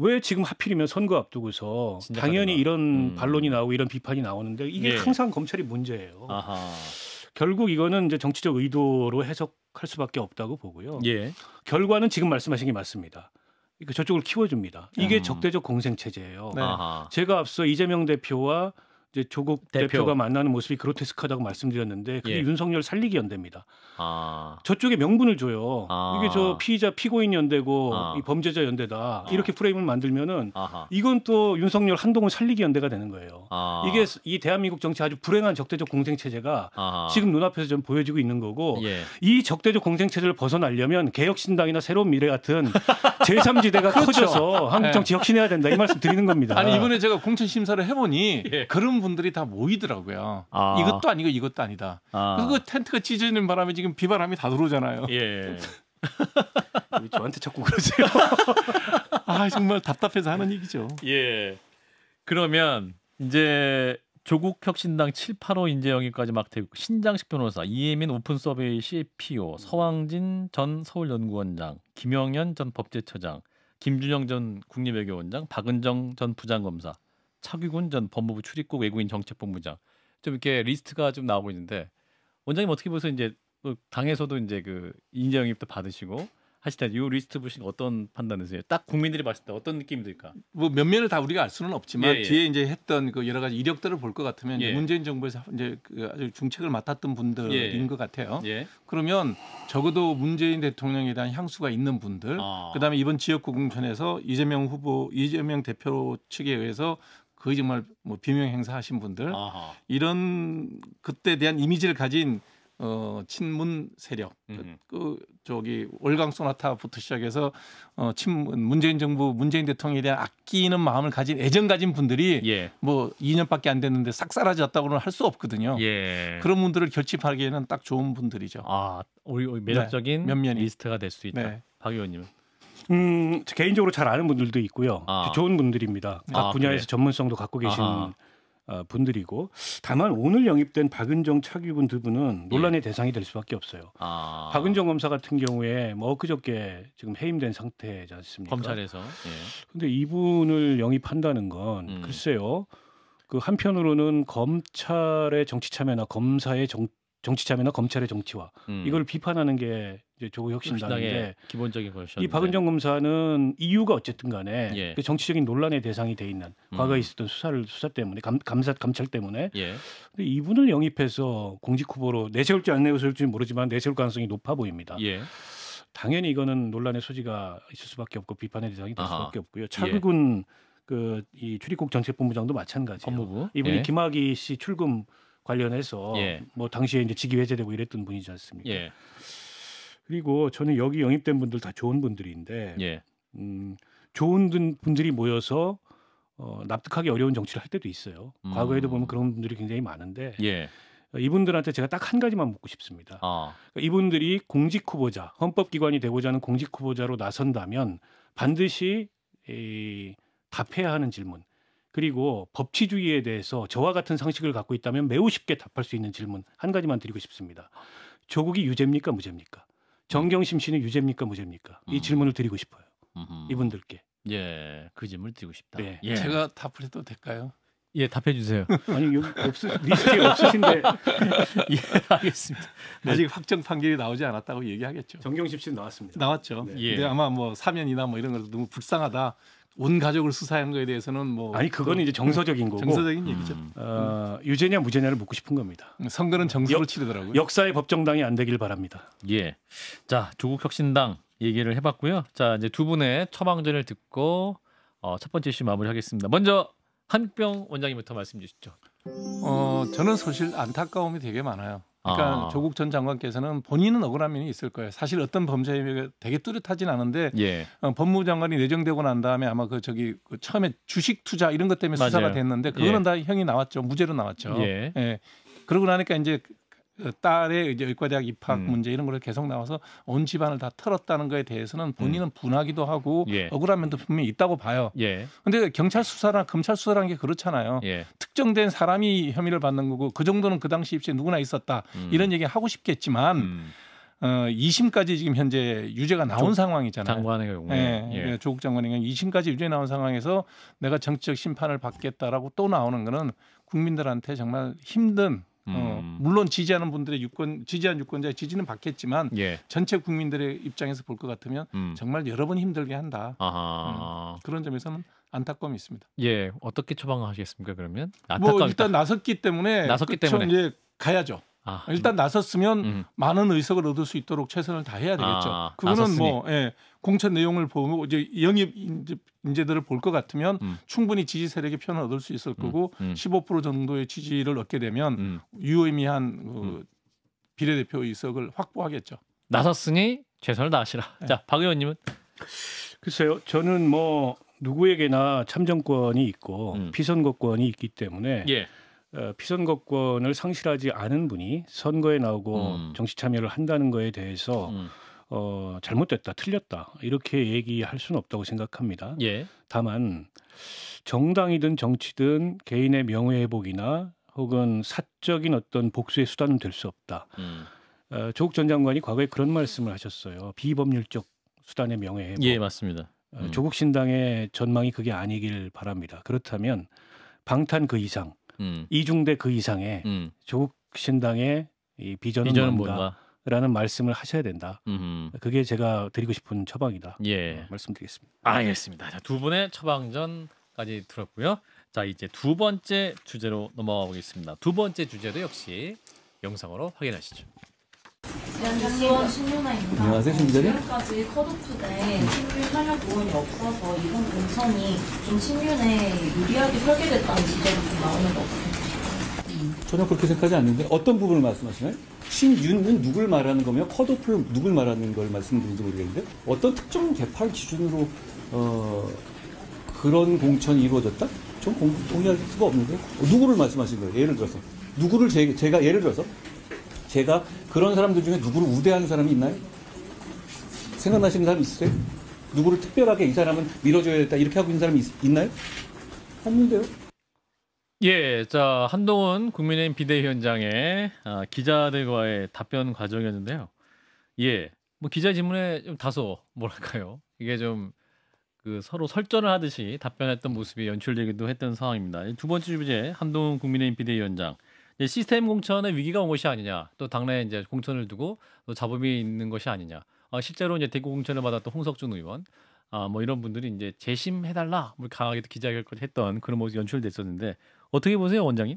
왜 지금 하필이면 선거 앞두고서 당연히 하든가. 이런 음. 반론이 나오고 이런 비판이 나오는데 이게 예. 항상 검찰이 문제예요. 아하. 결국 이거는 이제 정치적 의도로 해석할 수밖에 없다고 보고요. 예. 결과는 지금 말씀하신 게 맞습니다. 그 저쪽을 키워줍니다. 이게 음. 적대적 공생 체제예요. 네. 제가 앞서 이재명 대표와 이제 조국 대표. 가 만나는 모습이 그로테스크하다고 말씀드렸는데 그게 예. 윤석열 살리기 연대입니다. 아. 저쪽에 명분을 줘요. 아. 이게 저 피의자 피고인 연대고 아. 이 범죄자 연대다 이렇게 프레임을 만들면은 아하. 이건 또 윤석열 한동훈 살리기 연대가 되는 거예요. 아. 이게 이 대한민국 정치 아주 불행한 적대적 공생 체제가 지금 눈앞에서 좀 보여지고 있는 거고 예. 이 적대적 공생 체제를 벗어나려면 개혁신당이나 새로운 미래 같은 제3지대가 그렇죠. 커져서 한국 예. 정치 혁신해야 된다 이 말씀 드리는 겁니다. 아니 이번에 제가 공천 심사를 해보니 예. 그런 분들이 다 모이더라고요. 아. 이것도 아니고 이것도 아니다. 아. 그래서 그 텐트가 찢어지는 바람에 지금 비바람이 다 들어오잖아요. 예. 저한테 자꾸 그러세요. 아 정말 답답해서 하는 얘기죠. 예. 그러면 이제 조국 혁신당 7, 8호 인재 영입까지 막 되고 신장식 변호사, 이혜민 오픈 서베이 CPO, 서황진 전 서울연구원장, 김영현 전 법제처장, 김준영 전 국립외교원장, 박은정 전 부장검사 차규군 전 법무부 출입국 외국인 정책본부장 좀 이렇게 리스트가 좀 나오고 있는데 원장님 어떻게 보세요? 이제 뭐 당에서도 이제 그인재영입도 받으시고 하시다 이 리스트 보시고 어떤 판단이세요? 딱 국민들이 봤을 때 어떤 느낌이 들까? 뭐몇면을다 우리가 알 수는 없지만 예, 예. 뒤에 이제 했던 그 여러 가지 이력들을 볼 것 같으면 예. 문재인 정부에서 이제 그 아주 중책을 맡았던 분들인 예. 것 같아요. 예. 그러면 적어도 문재인 대통령에 대한 향수가 있는 분들, 아. 그다음에 이번 지역구 공천에서 이재명 후보 이재명 대표 측에 의해서 거의 정말 뭐 비명 행사하신 분들 아하. 이런 그때 대한 이미지를 가진 어 친문 세력 그, 그 저기 월강 소나타부터 시작해서 어 친문 문재인 정부 문재인 대통령에 대한 아끼는 마음을 가진 애정 가진 분들이 예. 뭐 2년밖에 안 됐는데 싹 사라졌다고는 할 수 없거든요. 예. 그런 분들을 결집하기에는 딱 좋은 분들이죠. 아, 우리 매력적인 네, 이 리스트가 될 수 있다. 네. 박 의원님 음, 개인적으로 잘 아는 분들도 있고요. 아. 그 좋은 분들입니다. 각 아, 분야에서 그래. 전문성도 갖고 계신 아하. 어, 분들이고 다만 오늘 영입된 박은정 차기군 두 분은 예. 논란의 예. 대상이 될 수밖에 없어요. 아. 박은정 검사 같은 경우에 뭐 엊그저께 지금 해임된 상태지 않습니까? 검찰에서. 예. 근데 이분을 영입한다는 건 음. 글쎄요. 그 한편으로는 검찰의 정치 참여나 검사의 정, 정치 참여나 검찰의 정치화 음. 이걸 비판하는 게 이제 조국혁신당인데 기본적인 것이 이 박은정 검사는 이유가 어쨌든 간에 예. 그 정치적인 논란의 대상이 돼 있는 음. 과거에 있었던 수사를 수사 때문에 감, 감사 감찰 때문에 예. 근데 이분을 영입해서 공직 후보로 내세울지 안 내세울지 모르지만 내세울 가능성이 높아 보입니다. 예. 당연히 이거는 논란의 소지가 있을 수밖에 없고 비판의 대상이 될 아하. 수밖에 없고요. 예. 차근은 그이 출입국 정책본부장도 마찬가지예요. 법무부? 이분이 예. 김학의 씨 출금 관련해서 예. 뭐 당시에 이제 직위 해제되고 이랬던 분이지 않습니까? 예. 그리고 저는 여기 영입된 분들 다 좋은 분들인데 예. 음, 좋은 분들이 모여서 어, 납득하기 어려운 정치를 할 때도 있어요. 음. 과거에도 보면 그런 분들이 굉장히 많은데 예. 이분들한테 제가 딱 한 가지만 묻고 싶습니다. 아. 그러니까 이분들이 공직 후보자, 헌법기관이 되고자 하는 공직 후보자로 나선다면 반드시 이, 답해야 하는 질문, 그리고 법치주의에 대해서 저와 같은 상식을 갖고 있다면 매우 쉽게 답할 수 있는 질문 한 가지만 드리고 싶습니다. 조국이 유죄입니까 무죄입니까? 정경심 씨는 유죄입니까 무죄입니까? 이 음. 질문을 드리고 싶어요. 이분들께. 예, 그 질문을 드리고 싶다. 네. 예. 제가 답을 해도 될까요? 예, 답해 주세요. 아니, 없으, 리스트에 없으신데. 예, 알겠습니다. 네. 아직 확정 판결이 나오지 않았다고 얘기하겠죠. 정경심 씨는 나왔습니다. 나왔죠. 네. 예. 근데 아마 뭐 사면이나 뭐 이런 것도 너무 불쌍하다. 온 가족을 수사한 거에 대해서는 뭐 아니 그건 이제 정서적인 거고 정서적인 음. 얘기죠. 어, 유죄냐 무죄냐를 묻고 싶은 겁니다. 선거는 정서로 역, 치르더라고요. 역사의 법정당이 안 되길 바랍니다. 예. 자 조국 혁신당 얘기를 해봤고요. 자 이제 두 분의 처방전을 듣고 어, 첫 번째 시 마무리하겠습니다. 먼저 한병 원장님부터 말씀 주시죠. 어 저는 사실 안타까움이 되게 많아요. 그러니까 아. 조국 전 장관께서는 본인은 억울한 면이 있을 거예요. 사실 어떤 범죄에 되게 뚜렷하진 않은데 예. 어, 법무부 장관이 내정되고 난 다음에 아마 그 저기 그 처음에 주식 투자 이런 것 때문에 맞아요. 수사가 됐는데 그거는 예. 다 형이 나왔죠. 무죄로 나왔죠. 예. 예. 그러고 나니까 이제 어, 딸의 이제 의과대학 입학 음. 문제 이런 걸 계속 나와서 온 집안을 다 털었다는 거에 대해서는 본인은 음. 분하기도 하고 예. 억울한 면도 분명히 있다고 봐요. 예. 근데 경찰 수사나 검찰 수사라는 게 그렇잖아요. 예. 특정된 사람이 혐의를 받는 거고 그 정도는 그 당시 입시에 누구나 있었다. 음. 이런 얘기 하고 싶겠지만 음. 어, 2심까지 지금 현재 유죄가 나온 조, 상황이잖아요. 장관의 경우에 예, 예. 예 조국 장관이가 2심까지 유죄 나온 상황에서 내가 정치적 심판을 받겠다라고 또 나오는 거는 국민들한테 정말 힘든 음. 어, 물론 지지하는 분들의 유권 지지한 유권자의 지지는 받겠지만 예. 전체 국민들의 입장에서 볼 것 같으면 음. 정말 여러 번 힘들게 한다. 음, 그런 점에서는 안타까움이 있습니다. 예, 어떻게 처방하시겠습니까? 그러면 뭐 안타까움이뭐 일단 나섰기 때문에 나섰기 때문에 예, 가야죠. 아, 일단 음. 나섰으면 음. 많은 의석을 얻을 수 있도록 최선을 다해야 되겠죠. 아, 그거는 뭐, 나섰으니. 뭐 예, 공천 내용을 보면 이제 영입 인재들을 볼 것 같으면 음. 충분히 지지 세력의 편을 얻을 수 있을 음. 거고 음. 음. 15% 정도의 지지를 얻게 되면 음. 유의미한 그 음. 비례대표 의석을 확보하겠죠. 나섰으니 최선을 다하시라. 네. 자, 박 의원님은 글쎄요. 저는 뭐 누구에게나 참정권이 있고 비선거권이 있기 때문에 예. 어, 피선거권을 상실하지 않은 분이 선거에 나오고 정치 참여를 한다는 거에 대해서 어, 잘못됐다, 틀렸다 이렇게 얘기할 수는 없다고 생각합니다. 예. 다만 정당이든 정치든 개인의 명예 회복이나 혹은 사적인 어떤 복수의 수단은 될 수 없다. 음. 어, 조국 전 장관이 과거에 그런 말씀을 하셨어요. 비법률적 수단의 명예 회복. 예, 맞습니다. 어, 음. 조국 신당의 전망이 그게 아니길 바랍니다. 그렇다면 방탄 그 이상, 음. 이중대 그 이상의 음. 조국 신당의 이 비전은, 비전은 뭔가. 뭔가. 라는 말씀을 하셔야 된다. 음흠. 그게 제가 드리고 싶은 처방이다. 예. 어, 말씀드리겠습니다. 알겠습니다. 자, 두 분의 처방전까지 들었고요. 자, 이제 두 번째 주제로 넘어가 보겠습니다. 두 번째 주제도 역시 영상으로 확인하시죠. 수원 신유나입니다. 안녕하세요, 신유자 지금까지 컷오프 때 네. 신유 탄력 보험이 없어서 이번 공천이 좀 신유에 유리하게 설계됐다는 지적이 나오는 것 같아요. 전혀 그렇게 생각하지 않는데 어떤 부분을 말씀하시나요? 신윤은 누굴 말하는 거며 컷오프를 누굴 말하는 걸 말씀드린지 모르겠는데 어떤 특정 개파를 기준으로 어, 그런 공천이 이루어졌다? 전 공, 동의할 수가 없는데 어, 누구를 말씀하신 거예요? 예를 들어서 누구를 제, 제가 예를 들어서 제가 그런 사람들 중에 누구를 우대하는 사람이 있나요? 생각나시는 사람 있으세요? 누구를 특별하게 이 사람은 밀어줘야 겠다 이렇게 하고 있는 사람이 있, 있나요? 없는데요. 예, 자 한동훈 국민의힘 비대위원장의 아, 기자들과의 답변 과정이었는데요. 예, 뭐 기자 질문에 좀 다소 뭐랄까요, 이게 좀 그 서로 설전을 하듯이 답변했던 모습이 연출되기도 했던 상황입니다. 두 번째 주제 한동훈 국민의힘 비대위원장 이제 시스템 공천의 위기가 온 것이 아니냐, 또당내 이제 공천을 두고 또 잡음이 있는 것이 아니냐. 아, 실제로 이제 대구 공천을 받았던 홍석준 의원, 아, 뭐 이런 분들이 이제 재심해달라, 뭐 강하게 기자회견까 했던 그런 모습 연출됐었는데 어떻게 보세요, 원장님?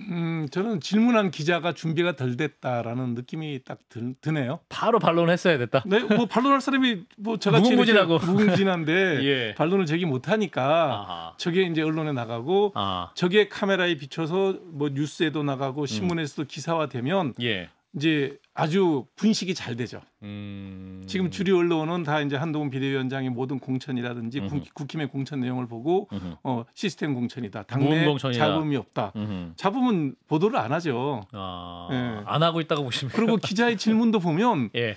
음, 저는 질문한 기자가 준비가 덜 됐다라는 느낌이 딱 드, 네요 바로 반론을 했어야 됐다. 네, 뭐 반론할 사람이 뭐 제가 무궁무진하고 무궁무진한데 예. 반론을 제기 못하니까 아하. 저게 이제 언론에 나가고 아하. 저게 카메라에 비춰서 뭐 뉴스에도 나가고 신문에서도 음. 기사화되면 예. 이제 아주 분식이 잘 되죠. 음... 지금 주류 언론은 다 이제 한동훈 비대위원장의 모든 공천이라든지 음흠. 국힘의 공천 내용을 보고 어, 시스템 공천이다. 당내 공천이다. 잡음이 없다. 음흠. 잡음은 보도를 안 하죠. 아... 예. 안 하고 있다고 보시면 그리고 기자의 질문도 보면 예.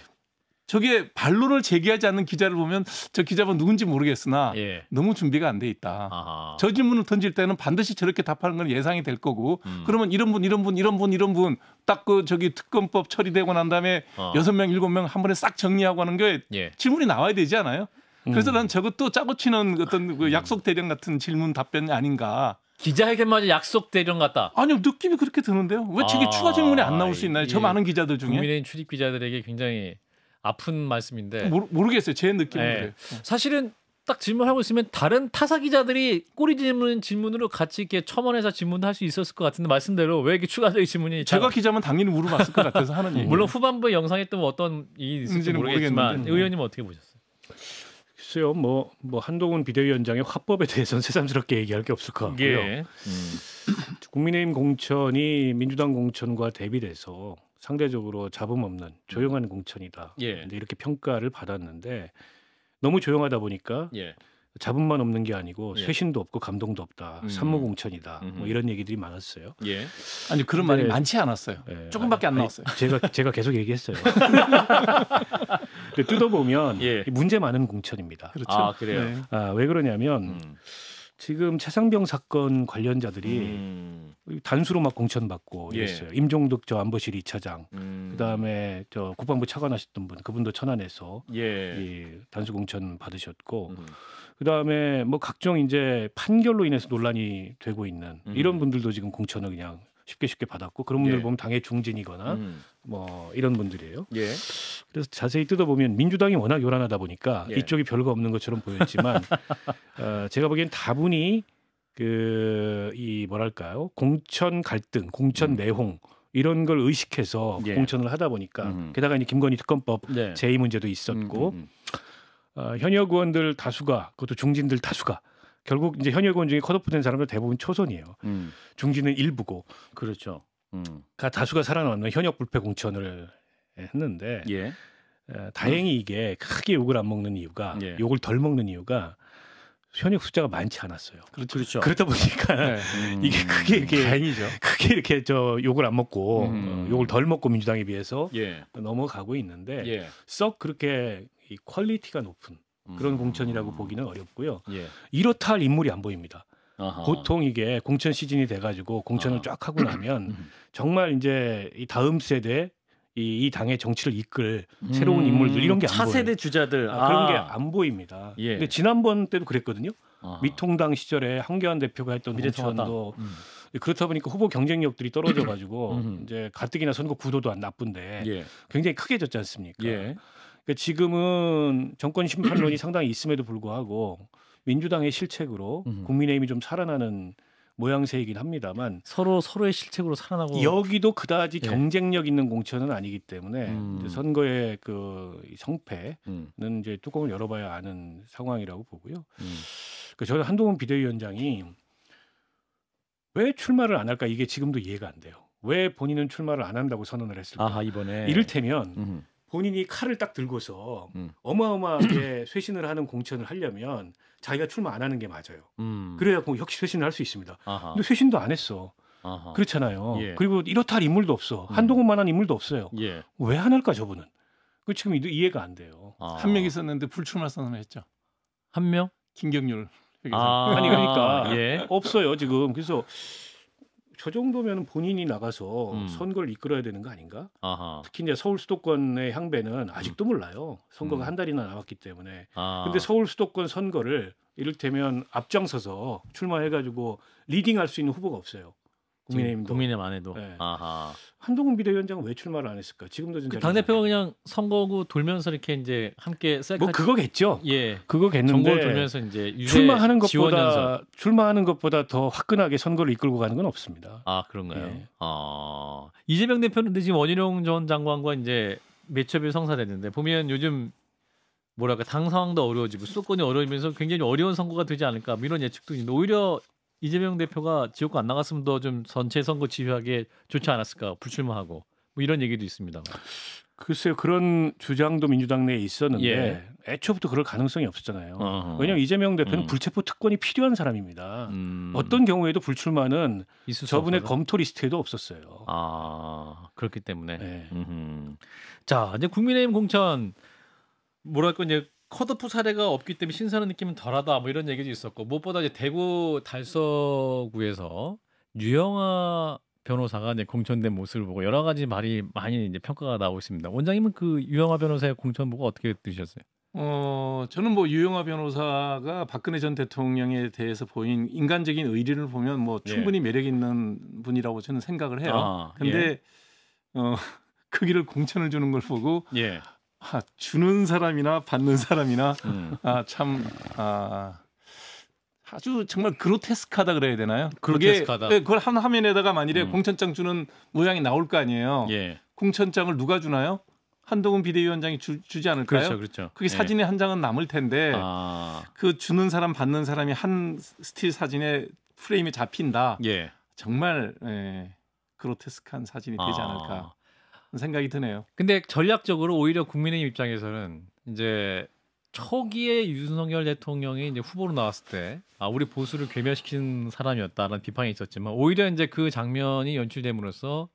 저게 반론을 제기하지 않는 기자를 보면 저 기자분 누군지 모르겠으나 예. 너무 준비가 안 돼 있다. 아하. 저 질문을 던질 때는 반드시 저렇게 답하는 건 예상이 될 거고 음. 그러면 이런 분 이런 분 이런 분 이런 분 딱 그 저기 특검법 처리되고 난 다음에 어. 여섯 명 일곱 명 한 번에 싹 정리하고 하는 게 예. 질문이 나와야 되지 않아요? 음. 그래서 음. 난 저것도 짜고 치는 어떤 그 음. 약속 대령 같은 질문 답변이 아닌가. 기자회견만저 약속 대령 같다. 아니요 느낌이 그렇게 드는데요. 왜 저게 아, 추가 질문이 안 나올 수 있나요? 저 많은 기자들 중에 국민의힘 출입 기자들에게 굉장히 아픈 말씀인데 모르, 모르겠어요. 제 느낌은 네. 네. 사실은 딱 질문하고 있으면 다른 타사 기자들이 꼬리 질문 질문으로 같이 이렇게 첨언해서 질문할 수 있었을 것 같은데 말씀대로 왜 이렇게 추가적인 질문이 제가 다... 기자면 당연히 물어봤을 것 같아서 하는 음. 얘기 물론 후반부 에 영상에 또뭐 어떤 일이 있을지 모르겠지만 네. 의원님은 어떻게 보셨어요? 글쎄요 뭐뭐 뭐 한동훈 비대위원장의 화법에 대해서는 새삼스럽게 얘기할 게 없을 것 같고요. 예. 음. 국민의힘 공천이 민주당 공천과 대비돼서 상대적으로 잡음 없는 음. 조용한 공천이다. 예. 이 이렇게 평가를 받았는데 너무 조용하다 보니까 예. 잡음만 없는 게 아니고 예. 쇄신도 없고 감동도 없다. 음. 산모공천이다 음. 뭐 이런 얘기들이 많았어요. 예. 아니 그런 근데, 말이 많지 않았어요. 예. 조금밖에 안 아니, 나왔어요. 제가 제가 계속 얘기했어요. 뜯어보면 예. 문제 많은 공천입니다. 그렇죠. 아 그래요. 네. 아왜 그러냐면. 음. 지금 최상병 사건 관련자들이 음. 단수로 막 공천받고 예. 이랬어요. 예. 임종득 저 안보실 이차장 음. 그다음에 저 국방부 차관 하셨던 분, 그분도 천안에서 예. 예 단수 공천 받으셨고, 음. 그다음에 뭐 각종 이제 판결로 인해서 논란이 되고 있는 음. 이런 분들도 지금 공천을 그냥 쉽게 쉽게 받았고 그런 분들 예. 보면 당의 중진이거나 음. 뭐 이런 분들이에요. 예. 그래서 자세히 뜯어보면 민주당이 워낙 요란하다 보니까 예. 이쪽이 별거 없는 것처럼 보였지만 어, 제가 보기엔 다분히 그이 뭐랄까요 공천 갈등, 공천 음. 내홍 이런 걸 의식해서 예. 공천을 하다 보니까 음. 게다가 이제 김건희 특검법 네. 제의 문제도 있었고 음, 음, 음. 어, 현역 의원들 다수가 그것도 중진들 다수가 결국 이제 현역 의원 중에 컷오프된 사람들 대부분 초선이에요. 음. 중진은 일부고. 그렇죠. 음. 그러니까 다수가 살아남는 현역 불패 공천을 했는데 예. 에, 다행히 이게 크게 욕을 안 먹는 이유가 예. 욕을 덜 먹는 이유가 현역 숫자가 많지 않았어요. 그렇죠. 그렇죠. 그렇다 보니까 네. 음. 이게 크게 이렇게 다행이죠. 크게 이렇게 저 욕을 안 먹고 어, 음. 어, 욕을 덜 먹고 민주당에 비해서 예. 넘어가고 있는데 예. 썩 그렇게 이 퀄리티가 높은 음. 그런 공천이라고 보기는 어렵고요. 예. 이렇다 할 인물이 안 보입니다. 아하. 보통 이게 공천 시즌이 돼가지고 공천을 아하. 쫙 하고 나면 음. 정말 이제 이 다음 세대 이, 이 당의 정치를 이끌 음. 새로운 인물들 이런 게 안 보여요. 차세대 주자들 아. 그런 게안 아. 보입니다. 예. 근데 지난번 때도 그랬거든요. 아하. 미통당 시절에 한교안 대표가 했던 미래청도 그렇다 보니까 후보 경쟁력들이 떨어져가지고 이제 가뜩이나 선거 구도도 안 나쁜데 예. 굉장히 크게 졌지 않습니까? 예. 그러니까 지금은 정권 심판론이 상당히 있음에도 불구하고 민주당의 실책으로 국민의힘이 좀 살아나는 모양새이긴 합니다만 서로 서로의 실책으로 살아나고 여기도 그다지 예. 경쟁력 있는 공천은 아니기 때문에 음. 선거의 그 성패는 음. 이제 뚜껑을 열어봐야 아는 상황이라고 보고요. 음. 그 저는 한동훈 비대위원장이 왜 출마를 안 할까 이게 지금도 이해가 안 돼요. 왜 본인은 출마를 안 한다고 선언을 했을까? 아 이번에 이를테면 본인이 칼을 딱 들고서 음. 어마어마하게 쇄신을 하는 공천을 하려면 자기가 출마 안 하는 게 맞아요. 음. 그래야 역시 쇄신을 할 수 있습니다. 아하. 근데 쇄신도 안 했어. 아하. 그렇잖아요. 예. 그리고 이렇다 할 인물도 없어. 음. 한동훈만한 인물도 없어요. 예. 왜하나까 저분은? 그 지금 이해가 안 돼요. 아. 한명 있었는데 불출마 선언을 했죠. 한 명? 김경률. 회계사. 아. 아니 그러니까 예. 없어요 지금. 그래서 저 정도면 본인이 나가서 음. 선거를 이끌어야 되는 거 아닌가? 아하. 특히 이제 서울 수도권의 향배는 음. 아직도 음. 몰라요. 선거가 음. 한 달이나 남았기 때문에. 아. 근데 서울 수도권 선거를 이를테면 앞장서서 출마해가지고 리딩할 수 있는 후보가 없어요. 국민의힘도 국민의힘 안에도 네. 아하. 한동훈 비대위원장은 왜 출마를 안 했을까? 지금도 그당 대표가 그냥 선거구 돌면서 이렇게 이제 함께 셀카... 뭐 그거겠죠. 예, 그거겠는데 정보 돌면서 이제 출마하는 것보다 지원연설. 출마하는 것보다 더 화끈하게 선거를 이끌고 가는 건 없습니다. 아 그런가요? 예. 아 이재명 대표는 지금 원희룡 전 장관과 이제 매첩이 성사됐는데 보면 요즘 뭐랄까 당 상황도 어려워지고 수도권이 어려우면서 굉장히 어려운 선거가 되지 않을까 뭐 이런 예측도 있는데 오히려 이재명 대표가 지역구 안 나갔으면 더좀 전체 선거 지휘하기에 좋지 않았을까 불출마하고 뭐 이런 얘기도 있습니다. 글쎄요 그런 주장도 민주당 내에 있었는데 예. 애초부터 그럴 가능성이 없었잖아요. 어허. 왜냐하면 이재명 대표는 음. 불체포 특권이 필요한 사람입니다. 음. 어떤 경우에도 불출마는 저분의 검토 리스트에도 없었어요. 아 그렇기 때문에. 네. 음. 자 이제 국민의힘 공천 뭐랄까 이제 컷오프 사례가 없기 때문에 신선한 느낌은 덜하다 뭐 이런 얘기도 있었고 무엇보다 이제 대구 달서구에서 유영아 변호사가 이제 공천된 모습을 보고 여러 가지 말이 많이 이제 평가가 나오고 있습니다. 원장님은 그 유영아 변호사의 공천 보고 어떻게 드셨어요? 어, 저는 뭐 유영아 변호사가 박근혜 전 대통령에 대해서 보인 인간적인 의리를 보면 뭐 예. 충분히 예. 매력 있는 분이라고 저는 생각을 해요. 아, 근데 예. 어, 그 길을 공천을 주는 걸 보고 예. 아, 주는 사람이나 받는 사람이나 음. 아, 참 아, 아주 정말 그로테스크하다 그래야 되나요? 그로테스크하다. 그게, 네, 그걸 한 화면에다가 만일에 음. 공천장 주는 모양이 나올 거 아니에요. 예. 공천장을 누가 주나요? 한동훈 비대위원장이 주, 지 않을까요? 그렇죠, 그렇죠. 그게 예. 사진에 한 장은 남을 텐데 아. 그 주는 사람 받는 사람이 한 스틸 사진에 프레임이 잡힌다. 예. 정말 예, 그로테스크한 사진이 되지 아. 않을까. 생각이 드네요. 근데 전략적으로 오히려 국민의힘 입장에서는 이제 초기에 윤석열 대통령이 이제 후보로 나왔을 때, 아, 우리 보수를 괴멸시킨 사람이었다라는 비판이 있었지만, 오히려 이제 그 장면이 연출됨으로써,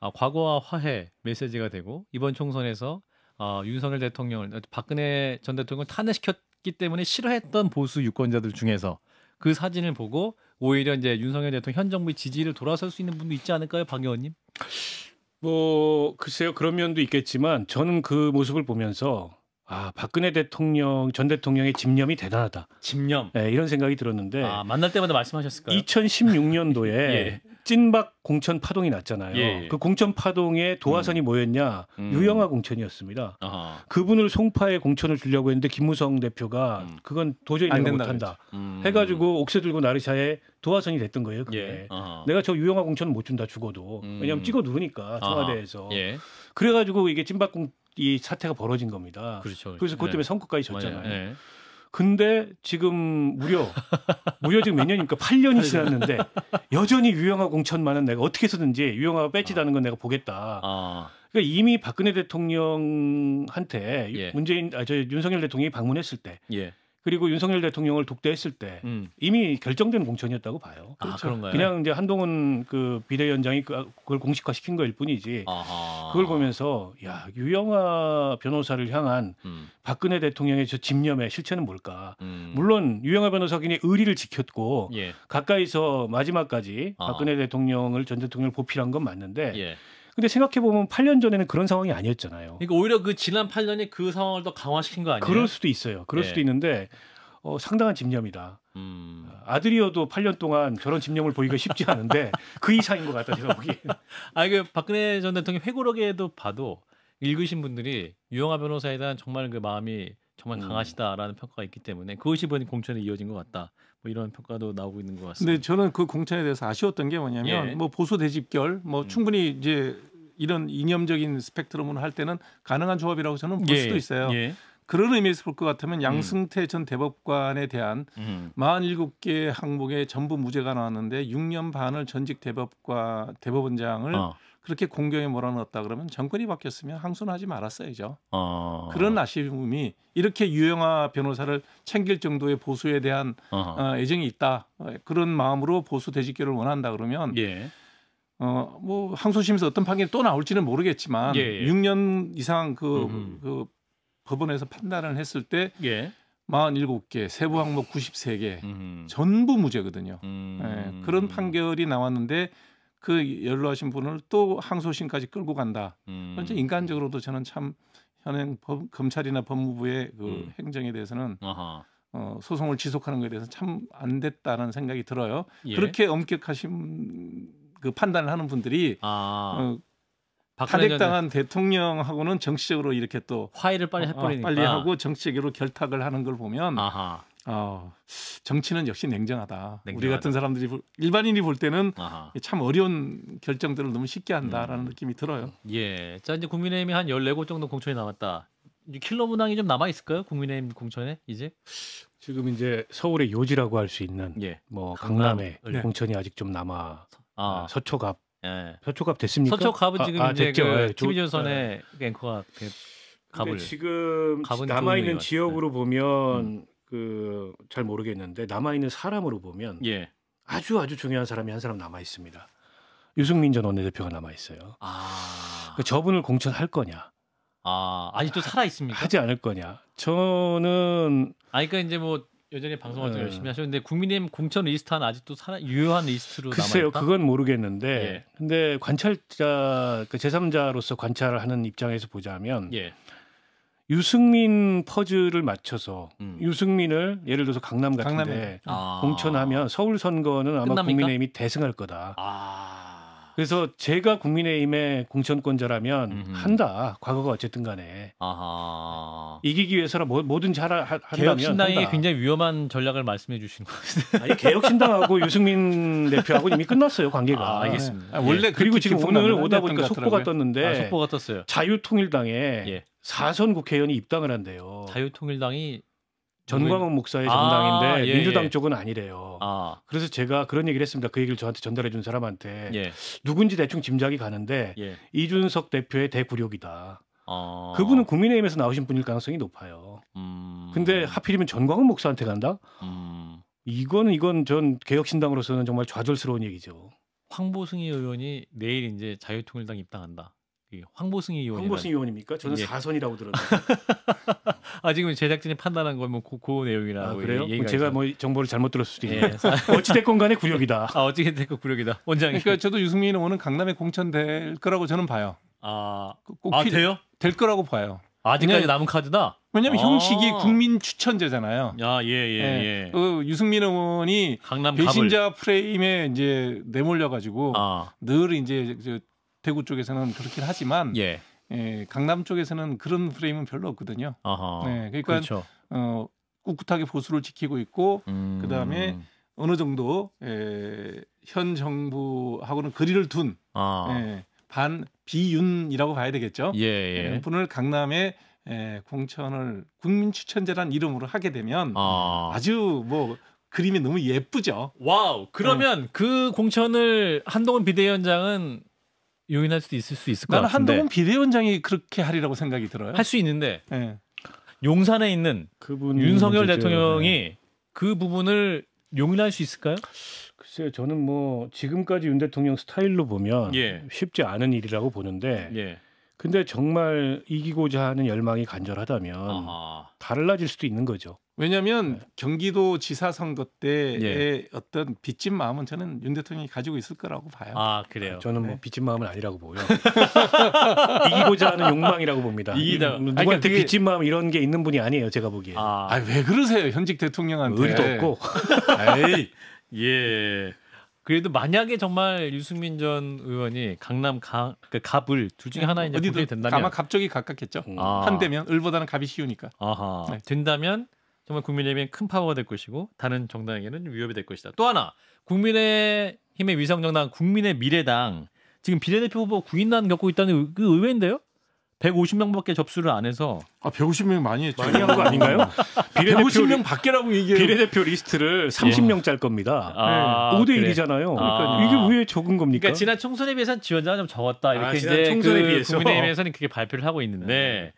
아, 과거와 화해 메시지가 되고, 이번 총선에서, 아, 윤석열 대통령을, 박근혜 전 대통령을 탄핵시켰기 때문에 싫어했던 보수 유권자들 중에서 그 사진을 보고, 오히려 이제 윤석열 대통령 현 정부의 지지를 돌아설 수 있는 분도 있지 않을까요, 박 의원님? 뭐 글쎄요 그런 면도 있겠지만 저는 그 모습을 보면서 아 박근혜 대통령 전 대통령의 집념이 대단하다. 집념. 네, 이런 생각이 들었는데 아, 만날 때마다 말씀하셨을까요? 2016년도에 예. 찐박 공천 파동이 났잖아요. 예, 예. 그 공천 파동에 도화선이 음. 뭐였냐? 음. 유영하 공천이었습니다. 아하. 그분을 송파에 공천을 주려고 했는데 김무성 대표가 음. 그건 도저히 내가 못한다. 음. 해가지고 옥새 들고 나르샤에 도화선이 됐던 거예요. 그게 예. 내가 저 유영하 공천 못 준다 죽어도 왜냐하면 음. 찍어 누르니까 청와대에서 예. 그래가지고 이게 찐박 공 이 사태가 벌어진 겁니다. 그렇죠, 그렇죠, 그래서 그것 때문에 네. 선거까지 졌잖아요. 네. 근데 지금 무려 무려 지금 몇 년입니까? 8년이 지났는데 여전히 유영하 공천만은 내가 어떻게 해서든지 유영하가 뺏지다는건 내가 보겠다. 아. 그러니까 이미 박근혜 대통령한테 예. 문재인 아 저 윤석열 대통령이 방문했을 때 예. 그리고 윤석열 대통령을 독대했을 때 음. 이미 결정된 공천이었다고 봐요. 아, 그렇죠. 그런가요? 그냥 이제 한동훈 그 비대위원장이 그, 그걸 공식화시킨 거일 뿐이지. 아하. 그걸 보면서 야 유영아 변호사를 향한 음. 박근혜 대통령의 저 집념의 실체는 뭘까? 음. 물론 유영아 변호사 굉장히 의리를 지켰고 예. 가까이서 마지막까지 아하. 박근혜 대통령을 전 대통령을 보필한 건 맞는데. 예. 근데 생각해 보면 8년 전에는 그런 상황이 아니었잖아요. 그러니까 오히려 그 지난 8년이 그 상황을 더 강화시킨 거 아니에요? 그럴 수도 있어요. 그럴 네. 수도 있는데 어, 상당한 집념이다. 음. 아들이어도 8년 동안 저런 집념을 보기가 쉽지 않은데 그 이상인 것 같다 제가 보기에. 아 이게 그 박근혜 전 대통령 회고록에도 봐도 읽으신 분들이 유영아 변호사에 대한 정말 그 마음이 정말 음. 강하시다라는 음. 평가가 있기 때문에 그것이 보니 공천에 이어진 것 같다. 뭐 이런 평가도 나오고 있는 것 같습니다. 근데 저는 그 공천에 대해서 아쉬웠던 게 뭐냐면 예. 뭐 보수 대집결 뭐 음. 충분히 이제 이런 이념적인 스펙트럼을할 때는 가능한 조합이라고 저는 볼 예. 수도 있어요. 예. 그런 의미에서 볼 것 같으면 음. 양승태 음. 전 대법관에 대한 음. 47개 항목에 전부 무죄가 나왔는데 6년 반을 전직 대법관 대법원장을 어. 그렇게 공경에 몰아넣었다 그러면 정권이 바뀌었으면 항소하지 말았어야죠. 어. 그런 아쉬움이 이렇게 유영아 변호사를 챙길 정도의 보수에 대한 어. 애정이 있다 그런 마음으로 보수 대집결을 원한다 그러면 예. 어뭐 항소심에서 어떤 판결이 또 나올지는 모르겠지만 예, 예. 6년 이상 그, 그 법원에서 판단을 했을 때 예. 47개, 세부 항목 93개 음 전부 무죄거든요. 음. 예, 그런 판결이 나왔는데 그 연루하신 분을 또 항소심까지 끌고 간다. 음. 그 인간적으로도 저는 참 현행 법, 검찰이나 법무부의 그 음. 행정에 대해서는 아하. 어, 소송을 지속하는 것에 대해서 는참 안 됐다는 생각이 들어요. 예. 그렇게 엄격하신 그 판단을 하는 분들이 아. 어, 탄핵당한 대통령하고는 정치적으로 이렇게 또 화해를 빨리 어, 어, 해버리니까 빨리 하고 정치적으로 결탁을 하는 걸 보면 아하. 어, 정치는 역시 냉정하다. 냉정하다. 우리 같은 사람들이 일반인이 볼 때는 아하. 참 어려운 결정들을 너무 쉽게 한다라는 음. 느낌이 들어요. 예. 자 이제 국민의힘이 한 14곳 정도 공천이 남았다. 킬러 문항이 좀 남아 있을까요? 국민의힘 공천에 이제 지금 이제 서울의 요지라고 할 수 있는 예. 뭐 강남, 강남 네. 공천이 아직 좀 남아 아. 서초갑 예. 서초갑 됐습니까? 서초갑은 아, 지금 아, 이제 그 네, 예, TV 조선의 네. 예. 앵커가 갑을 지금 남아 있는 지역으로 네. 보면 음. 그잘 모르겠는데 남아 있는 사람으로 보면 예. 아주 아주 중요한 사람이 한 사람 남아 있습니다. 유승민 전 원내대표가 남아 있어요. 아... 그 저분을 공천할 거냐? 아 아직도 살아 있습니까? 하지 않을 거냐? 저는 아니 그러니까 이제 뭐 여전히 방송 활동 네. 열심히 하셨는데 국민의힘 공천 리스트는 아직도 살아, 유효한 리스트로 글쎄요, 남아있다? 그건 모르겠는데 예. 근데 관찰자 그 제3자로서 관찰하는 입장에서 보자면 예. 유승민 퍼즐을 맞춰서 음. 유승민을 예를 들어서 강남 같은데 강남에. 아. 공천하면 아. 서울 선거는 아마 끝납니까? 국민의힘이 대승할 거다. 아. 그래서 제가 국민의힘의 공천권자라면 음흠. 한다. 과거가 어쨌든 간에 아하. 이기기 위해서라 뭐, 뭐든지 하라 하, 개혁신당이 한다. 굉장히 위험한 전략을 말씀해 주신 것같습 아니 개혁신당하고 유승민 대표하고 이미 끝났어요 관계가. 아, 알겠습니다. 네. 아, 원래 예. 그리고 지금 오늘 오다 보니까 속보가 같더라고요. 떴는데 아, 속보가 떴어요. 자유통일당에 예. 사선 국회의원이 입당을 한대요. 자유통일당이 전광훈 목사의 정당인데 아, 예, 예. 민주당 예. 쪽은 아니래요. 아. 그래서 제가 그런 얘기를 했습니다. 그 얘기를 저한테 전달해 준 사람한테 예. 누군지 대충 짐작이 가는데 예. 이준석 대표의 대구력이다. 아. 그분은 국민의힘에서 나오신 분일 가능성이 높아요. 음. 근데 하필이면 전광훈 목사한테 간다? 음. 이건 이건 전 개혁신당으로서는 정말 좌절스러운 얘기죠. 황보승희 의원이 내일 이제 자유통일당 입당한다. 황보승이 의원 황보승 의원입니까? 저는 예. 4선이라고 들었는데. 아 지금 제작진이 판단한 건뭐 그, 그 내용이라고 아, 그래요? 예, 제가 있어요. 뭐 정보를 잘못 들었을 수도 있네요. 예. 어찌 됐건 간에 구력이다. 아 어찌 됐건 구력이다. 원장. 그러니까 저도 유승민 의원은 강남에 공천될 거라고 저는 봐요. 아, 꼭 아, 돼요? 될 거라고 봐요. 아직까지 남은 카드다. 왜냐면 아~ 형식이 국민 추천제잖아요. 아, 예, 예, 예. 예. 그 유승민 의원이 강남 배신자 가불. 프레임에 이제 내몰려 가지고 아. 늘 이제 대구 쪽에서는 그렇긴 하지만 예. 예, 강남 쪽에서는 그런 프레임은 별로 없거든요. 아하, 네, 그러니까 그렇죠. 어, 꿋꿋하게 보수를 지키고 있고 음... 그 다음에 어느 정도 에, 예, 현 정부하고는 거리를 둔 아. 에, 예, 반 비윤이라고 봐야 되겠죠. 예, 예. 에, 예, 분을 강남에 에, 공천을 국민 추천제란 이름으로 하게 되면 아. 아주 뭐 그림이 너무 예쁘죠. 와우. 그러면 네. 그 공천을 한동훈 비대위원장은 용인할 수도 있을 수 있을 것 나는 같은데. 한동훈 비대위원장이 그렇게 하리라고 생각이 들어요. 할 수 있는데 네. 용산에 있는 윤석열 문제죠. 대통령이 예. 그 부분을 용인할 수 있을까요? 글쎄요, 저는 뭐 지금까지 윤 대통령 스타일로 보면 예. 쉽지 않은 일이라고 보는데, 예. 근데 정말 이기고자 하는 열망이 간절하다면 아하. 달라질 수도 있는 거죠. 왜냐하면 네. 경기도 지사 선거 때의 예. 어떤 빚진 마음은 저는 윤 대통령이 가지고 있을 거라고 봐요. 아 그래요. 아, 저는 뭐 네. 빚진 마음은 아니라고 보요. 이기고자 하는 욕망이라고 봅니다. 이기다. 누구한테 그러니까 되게... 빚진 마음 이런 게 있는 분이 아니에요. 제가 보기에. 아왜 아, 아 그러세요 현직 대통령한테. 의리도 없고. 에이 예. 그래도 만약에 정말 유승민 전 의원이 강남 가, 그 갑을 둘 중에 네. 하나 이제 어디든 된다면 아마 갑쪽이 가깝겠죠. 음. 아. 한 대면 을보다는 갑이 쉬우니까. 아하. 네. 된다면 정말 국민의힘엔 큰 파워가 될 것이고 다른 정당에게는 위협이 될 것이다. 또 하나 국민의힘의 위성 정당 국민의 미래당 지금 비례대표 후보 구인난 겪고 있다는 그 의외인데요. 150명밖에 접수를 안 해서 아 150명 많이 했죠. 많이 한 거 아닌가요? 음. 비례대표 150명 밖에라고 얘기해요. 비례대표 리스트를 30명 예. 짤 겁니다. 아, 네. 5대 그래. 1이잖아요. 그러니까 아. 이게 왜 적은 겁니까? 그러니까 지난 총선에 비해서 지원자가 좀 적었다. 이렇게 아, 지난 총선에 그 비해서 국민의힘에서는 그게 발표를 하고 있는데 네.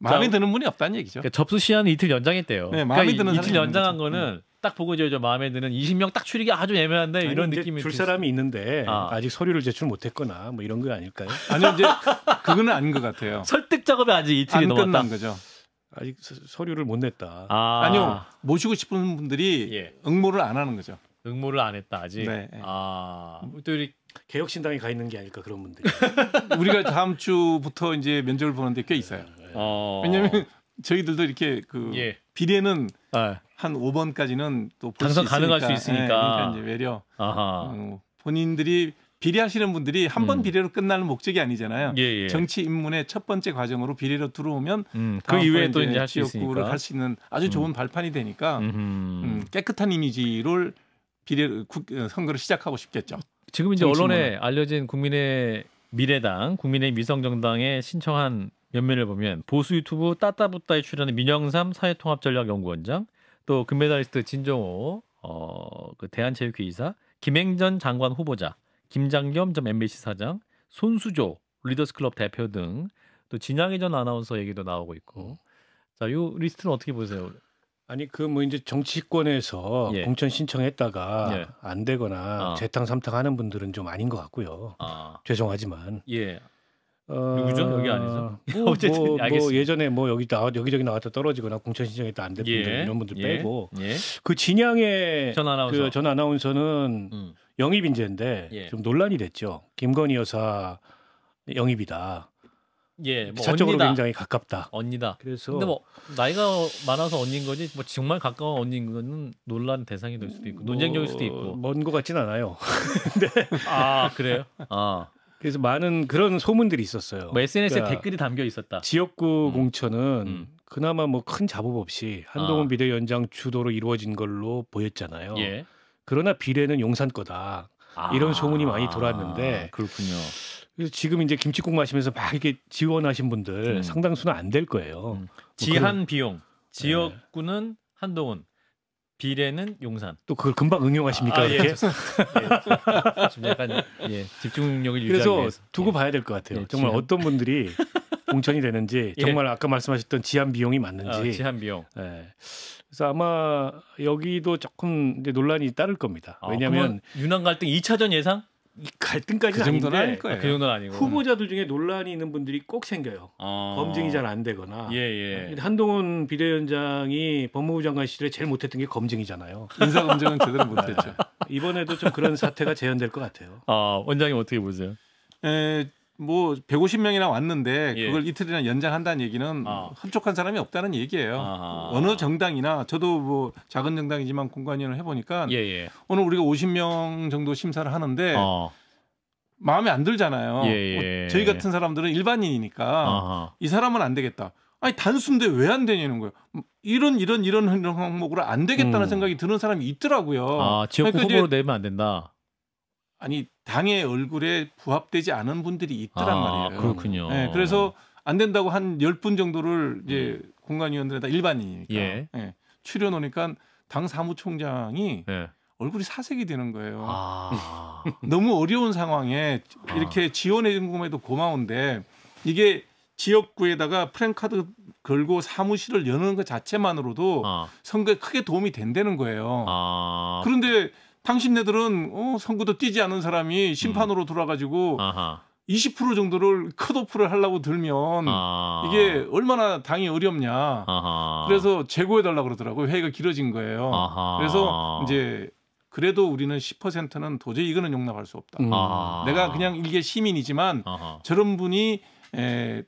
마음에 그러니까 드는 분이 없다는 얘기죠. 그러니까 접수 시한을 이틀 연장했대요. 네, 마음에 그러니까 드는 이틀 연장한 거죠. 거는 음. 딱 보고 이제 저 마음에 드는 20명 딱 추리기 아주 애매한데 아니, 이런 느낌이 줄 사람이 있는데 아. 직 서류를 제출 못했거나 뭐 이런 거 아닐까요? 아니요 이제 그거는 아닌 것 같아요. 설득 작업이 아직 이틀이 안 넘었다. 끝난 거죠. 아직 서류를 못 냈다. 아. 니요 모시고 싶은 분들이 예. 응모를 안 하는 거죠. 응모를 안 했다 아직. 네. 아또 이렇게 개혁신당에 가 있는 게 아닐까 그런 분들. 우리가 다음 주부터 이제 면접을 보는데 꽤 있어요. 어. 어. 왜냐면 저희들도 이렇게 그 예. 비례는 네. 한 5번까지는 또 당선 가능할 수 예, 있으니까 네, 그러니까 이제 외려 어, 본인들이 비례하시는 분들이 한번 음. 비례로 끝나는 목적이 아니잖아요. 예, 예. 정치 입문의 첫 번째 과정으로 비례로 들어오면 음, 그 이외에 또 이제 지역구를 갈수 있는 아주 음. 좋은 음. 발판이 되니까 음, 깨끗한 이미지를 비례 어, 선거를 시작하고 싶겠죠. 지금 이제 언론에 알려진 국민의 미래당, 국민의 미성정당에 신청한 면면을 보면 보수 유튜브 따따붙다에 출연한 민영삼 사회통합전략연구원장 또 금메달리스트 진종호 어, 그 대한체육회 이사 김행전 장관 후보자 김장겸 전 MBC 사장 손수조 리더스클럽 대표 등 또 진양희 전 아나운서 얘기도 나오고 있고 음. 자요 리스트는 어떻게 보세요? 아니 그 뭐 이제 정치권에서 예. 공천 신청했다가 예. 안 되거나 아. 재탕 삼탕 하는 분들은 좀 아닌 것 같고요. 아. 죄송하지만 예. 어... 누구죠? 여기 아니죠? 뭐, 어쨌든 뭐, 뭐 예전에 뭐 여기 나 여기저기 나왔다 떨어지거나 공천 신청이다안 됐던 예. 분들 이런 분들 예, 빼고 예. 그 진양의 전 아나운서 그전 아나운서는 음. 영입 인재인데 예. 좀 논란이 됐죠. 김건희 여사 영입이다. 예, 뭐 사적으로 언니다. 굉장히 가깝다. 언니다. 그래서 근데 뭐 나이가 많아서 언닌 거지 뭐 정말 가까운 언닌 거는 논란 대상이 될 수도 있고 뭐, 논쟁적일 수도 뭐 있고 먼 것 같진 않아요. 근데 아 그래요? 아 그래서 많은 그런 소문들이 있었어요. 뭐 SNS에 그러니까 댓글이 담겨 있었다. 지역구 음. 공천은 음. 그나마 뭐큰 자법 없이 한동훈 아. 비대위원장 주도로 이루어진 걸로 보였잖아요. 예. 그러나 비례는 용산 거다. 아. 이런 소문이 많이 돌았는데 아, 그렇군요. 그래서 지금 이제 김치국 마시면서 막 이렇게 지원하신 분들 음. 상당수는 안 될 거예요. 음. 뭐 지한 그런, 비용 네. 지역구는 네. 한동훈 비례는 용산. 또 그걸 금방 응용하십니까? 아, 아, 렇게 예, 예, 약간 예. 예, 집중력을 유지하기 그래서 위해서. 두고 예. 봐야 될 것 같아요. 예, 정말 어떤 분들이 공천이 되는지 정말 아까 말씀하셨던 지한 비용이 맞는지. 아, 지한 비용. 예. 그래서 아마 여기도 조금 논란이 따를 겁니다. 왜냐하면 아, 유난 갈등 2차전 예상? 갈등까지 그 정도는 아닌데 거예요. 아, 그 정도는 아니고 후보자들 중에 논란이 있는 분들이 꼭 생겨요. 어. 검증이 잘 안 되거나. 예, 예. 한동훈 비대위원장이 법무부 장관 시절에 제일 못했던 게 검증이잖아요. 인사 검증은 제대로 못했죠. 이번에도 좀 그런 사태가 재현될 것 같아요. 아 원장님 어떻게 보세요? 에, 뭐 150명이나 왔는데 예. 그걸 이틀이나 연장한다는 얘기는 아. 흡족한 사람이 없다는 얘기예요. 아하. 어느 정당이나 저도 뭐 작은 정당이지만 공관위원을 해보니까 예예. 예. 오늘 우리가 50명 정도 심사를 하는데 어. 마음에 안 들잖아요. 뭐 저희 같은 사람들은 일반인이니까 아하. 이 사람은 안 되겠다. 아니 단순데 왜 안 되냐는 거예요. 이런 음, 이런 이런 이런 항목으로 안 되겠다는 음. 생각이 드는 사람이 있더라고요. 아 지역구 그러니까 후보로 내면 안 된다. 아니 당의 얼굴에 부합되지 않은 분들이 있더란 아, 말이에요. 그렇군요. 네, 그래서 안 된다고 한 10분 정도를 이제 음. 공관위원들에다 일반인이니까 예. 네, 추려놓니까당 사무총장이 예. 얼굴이 사색이 되는 거예요. 아. 너무 어려운 상황에 아. 이렇게 아. 지원해 준 것만도 고마운데 이게 지역구에다가 프랭카드 걸고 사무실을 여는 것 자체만으로도 아. 선거에 크게 도움이 된다는 거예요. 아. 그런데 당신네들은 어, 선구도 뛰지 않은 사람이 심판으로 음. 돌아가지고 아하. 20% 정도를 컷오프를 하려고 들면 아... 이게 얼마나 당이 어렵냐. 아하... 그래서 재고해달라 그러더라고요. 회의가 길어진 거예요. 아하... 그래서 이제 그래도 우리는 10%는 도저히 이거는 용납할 수 없다. 음. 아하... 내가 그냥 일개 시민이지만 저런 분이 에,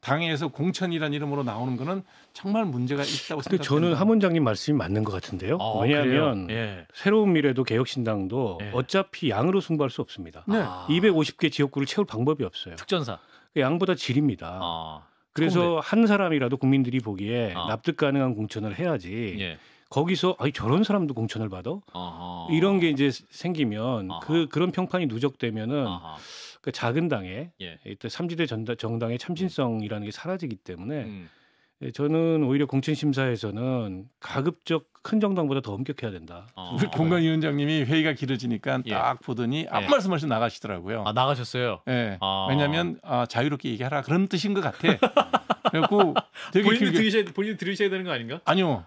당에서 공천이란 이름으로 나오는 거는 정말 문제가 있다고 생각합니다. 저는 하 원장님 말씀이 맞는 것 같은데요. 아, 왜냐하면 예. 새로운 미래도 개혁신당도 예. 어차피 양으로 승부할 수 없습니다. 네. 아. 250개 지역구를 채울 방법이 없어요. 특전사 그 양보다 질입니다. 아. 그래서 한 사람이라도 국민들이 보기에 아. 납득 가능한 공천을 해야지. 예. 거기서 아니 저런 사람도 공천을 받아 아하. 이런 게 이제 생기면 아하. 그 그런 평판이 누적되면은 아하. 그 작은 당에 예. 일단 삼지대 정당의 참신성이라는 게 사라지기 때문에 음. 예, 저는 오히려 공천심사에서는 가급적 큰 정당보다 더 엄격해야 된다. 아. 우리 공관위원장님이 회의가 길어지니까 예. 딱 보더니 예. 아무 예. 말씀 하시 나가시더라고요. 아 나가셨어요? 예. 네. 아. 왜냐하면 아, 자유롭게 얘기하라 그런 뜻인 것 같아. 그래갖고 되게 본인 길 들으셔야 본인 들으셔야 되는 거 아닌가? 아니요.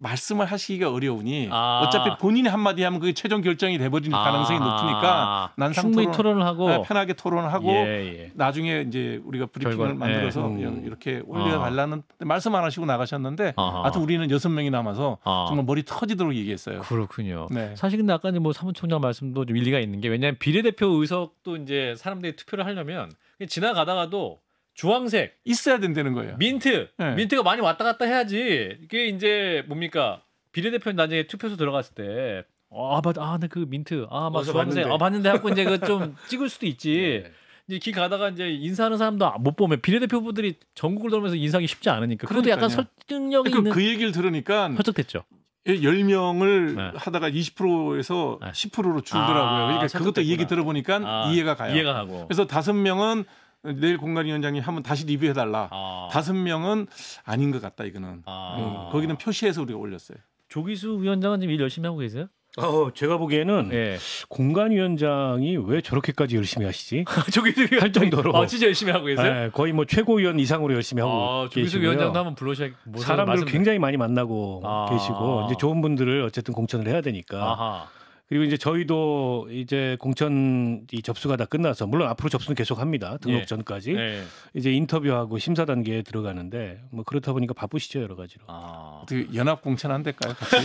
말씀을 하시기가 어려우니 아. 어차피 본인이 한마디 하면 그게 최종 결정이 돼버리는 아. 가능성이 높으니까 난상 토론, 토론을 하고 네, 편하게 토론을 하고 예, 예. 나중에 이제 우리가 브리핑을 결과 예. 만들어서 음. 예. 이렇게 어. 올려달라는 아. 말씀 안 하시고 나가셨는데 아하. 여튼 우리는 여섯 명이 남아서 아. 정말 머리 터지도록 얘기했어요. 그렇군요. 네. 사실 근데 아까 뭐 사무총장 말씀도 좀 일리가 있는 게 왜냐하면 비례대표 의석도 이제 사람들이 투표를 하려면 지나가다가도 주황색 있어야 된다는 거예요. 민트. 네. 민트가 많이 왔다 갔다 해야지. 이게 이제 뭡니까? 비례대표 나중에 투표소 들어갔을 때 어, 아, 맞, 아, 근데 그 민트. 아, 맞아, 봤는데. 아, 봤는데 하고 이제 그 좀 찍을 수도 있지. 네. 이제 길 가다가 이제 인사하는 사람도 못 보면 비례대표 부들이 전국을 돌면서 인사하기 쉽지 않으니까. 그것도 그러니까요. 약간 설득력이 그러니까 있는 그 얘기를 들으니까 설득됐죠. 10명을 예, 네. 하다가 20%에서 네. 10%로 줄더라고요. 아, 그러니까 아, 그것도 됐구나. 얘기 들어보니까 아, 이해가 가요. 이해가 가고. 그래서 다섯 명은 내일 공간위원장님 한번 다시 리뷰해달라. 아. 다섯 아. 명은 아닌 것 같다 이거는. 아. 음, 거기는 표시해서 우리가 올렸어요. 조기수 위원장은 지금 일 열심히 하고 계세요? 어, 제가 보기에는 네. 예. 공간위원장이왜 저렇게까지 열심히 하시지? 아, 조기할 정도로. 아, 진짜 열심히 하고 계세요? 네, 거의 뭐 최고위원 이상으로 열심히 하고 아, 조기수 계시고요. 위원장도 한번 불러셔야 뭐 사람들 굉장히 많이 만나고 아. 계시고 이제 좋은 분들을 어쨌든 공천을 해야 되니까. 아하. 그리고 이제 저희도 이제 공천 이 접수가 다 끝나서 물론 앞으로 접수는 계속합니다. 등록 예. 전까지 예. 이제 인터뷰하고 심사 단계에 들어가는데 뭐 그렇다 보니까 바쁘시죠 여러 가지로. 아. 어떻게 연합 공천 안 될까요? 같이?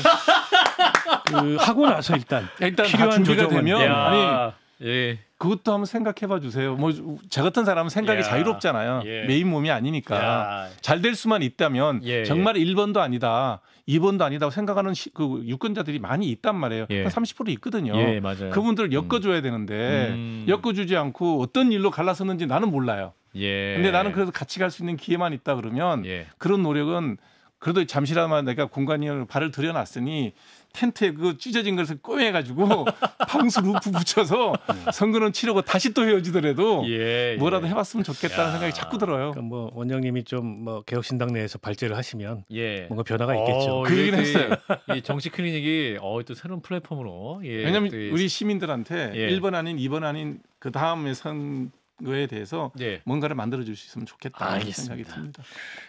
그 하고 나서 일단, 일단 필요한 조정이면 아니 예. 그것도 한번 생각해봐 주세요. 뭐 저 같은 사람은 생각이 야. 자유롭잖아요. 예. 메인 몸이 아니니까 잘 될 수만 있다면 예, 예. 정말 1번도 아니다, 2번도 아니다고 생각하는 시, 그 유권자들이 많이 있단 말이에요. 예. 한30% 있거든요. 예, 맞아요. 그분들을 음. 엮어줘야 되는데 음. 엮어주지 않고 어떤 일로 갈라섰는지 나는 몰라요. 예. 근데 나는 그래서 같이 갈 수 있는 기회만 있다 그러면 예. 그런 노력은 그래도 잠시라도 내가 공간을 발을 들여놨으니 텐트에 그 찢어진 것을 꼬매가지고 방수 루프 붙여서 네. 선거는 치르고 다시 또 헤어지더라도 예, 예. 뭐라도 예. 해봤으면 좋겠다는 야. 생각이 자꾸 들어요. 그러니까 뭐 원장님이 좀뭐 개혁신당 내에서 발제를 하시면 예. 뭔가 변화가 어, 있겠죠. 그 얘기는 했어요. 이 정치 클리닉이 어, 또 새로운 플랫폼으로. 예, 왜냐면 우리 시민들한테 예. 1번 아닌 2번 아닌 그 다음에 선 거에 대해서 예. 뭔가를 만들어줄 수 있으면 좋겠다 생각이 듭니다.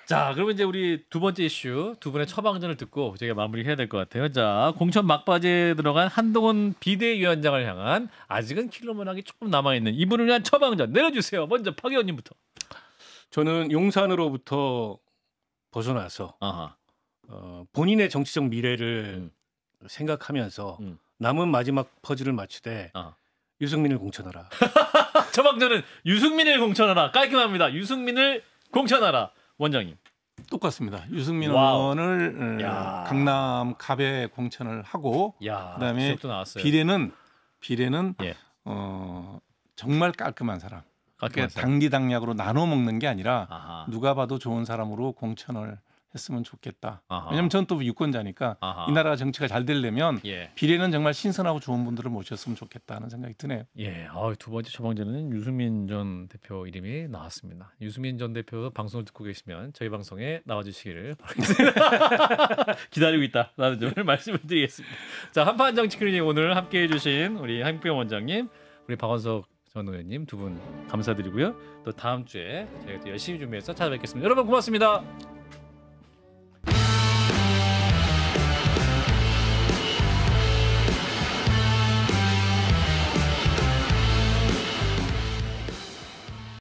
자, 그러면 이제 우리 두 번째 이슈 두 분의 처방전을 듣고 저희가 마무리해야 될 것 같아요. 자, 공천 막바지에 들어간 한동훈 비대위원장을 향한 아직은 킬로문학이 조금 남아 있는 이분을 위한 처방전 내려주세요. 먼저 박 의원님부터. 저는 용산으로부터 벗어나서 아하. 어, 본인의 정치적 미래를 음. 생각하면서 음. 남은 마지막 퍼즐을 맞추되 아. 유승민을 공천하라. 처방전은 유승민을 공천하라. 깔끔합니다. 유승민을 공천하라. 원장님. 똑같습니다. 유승민 와우. 의원을 예, 야. 강남 갑에 공천을 하고 야. 그다음에 비례는 비례는 예. 어, 정말 깔끔한 사람. 깔끔한 그러니까 사람. 단기당략으로 나눠 먹는 게 아니라 아하. 누가 봐도 좋은 사람으로 공천을 했으면 좋겠다. 아하. 왜냐하면 저는 또 유권자니까 아하. 이 나라 가 정치가 잘 되려면 예. 비례는 정말 신선하고 좋은 분들을 모셨으면 좋겠다는 생각이 드네요. 예, 아, 두 번째 처방전은 유승민 전 대표 이름이 나왔습니다. 유승민 전 대표 방송을 듣고 계시면 저희 방송에 나와주시기를 바라겠습니다. 기다리고 있다라는 점을 말씀을 드리겠습니다. 자, 한판 정치 클리닉 오늘 함께해 주신 우리 한병 원장님, 우리 박원석 전 의원님 두 분 감사드리고요. 또 다음 주에 저희가 또 열심히 준비해서 찾아뵙겠습니다. 여러분 고맙습니다.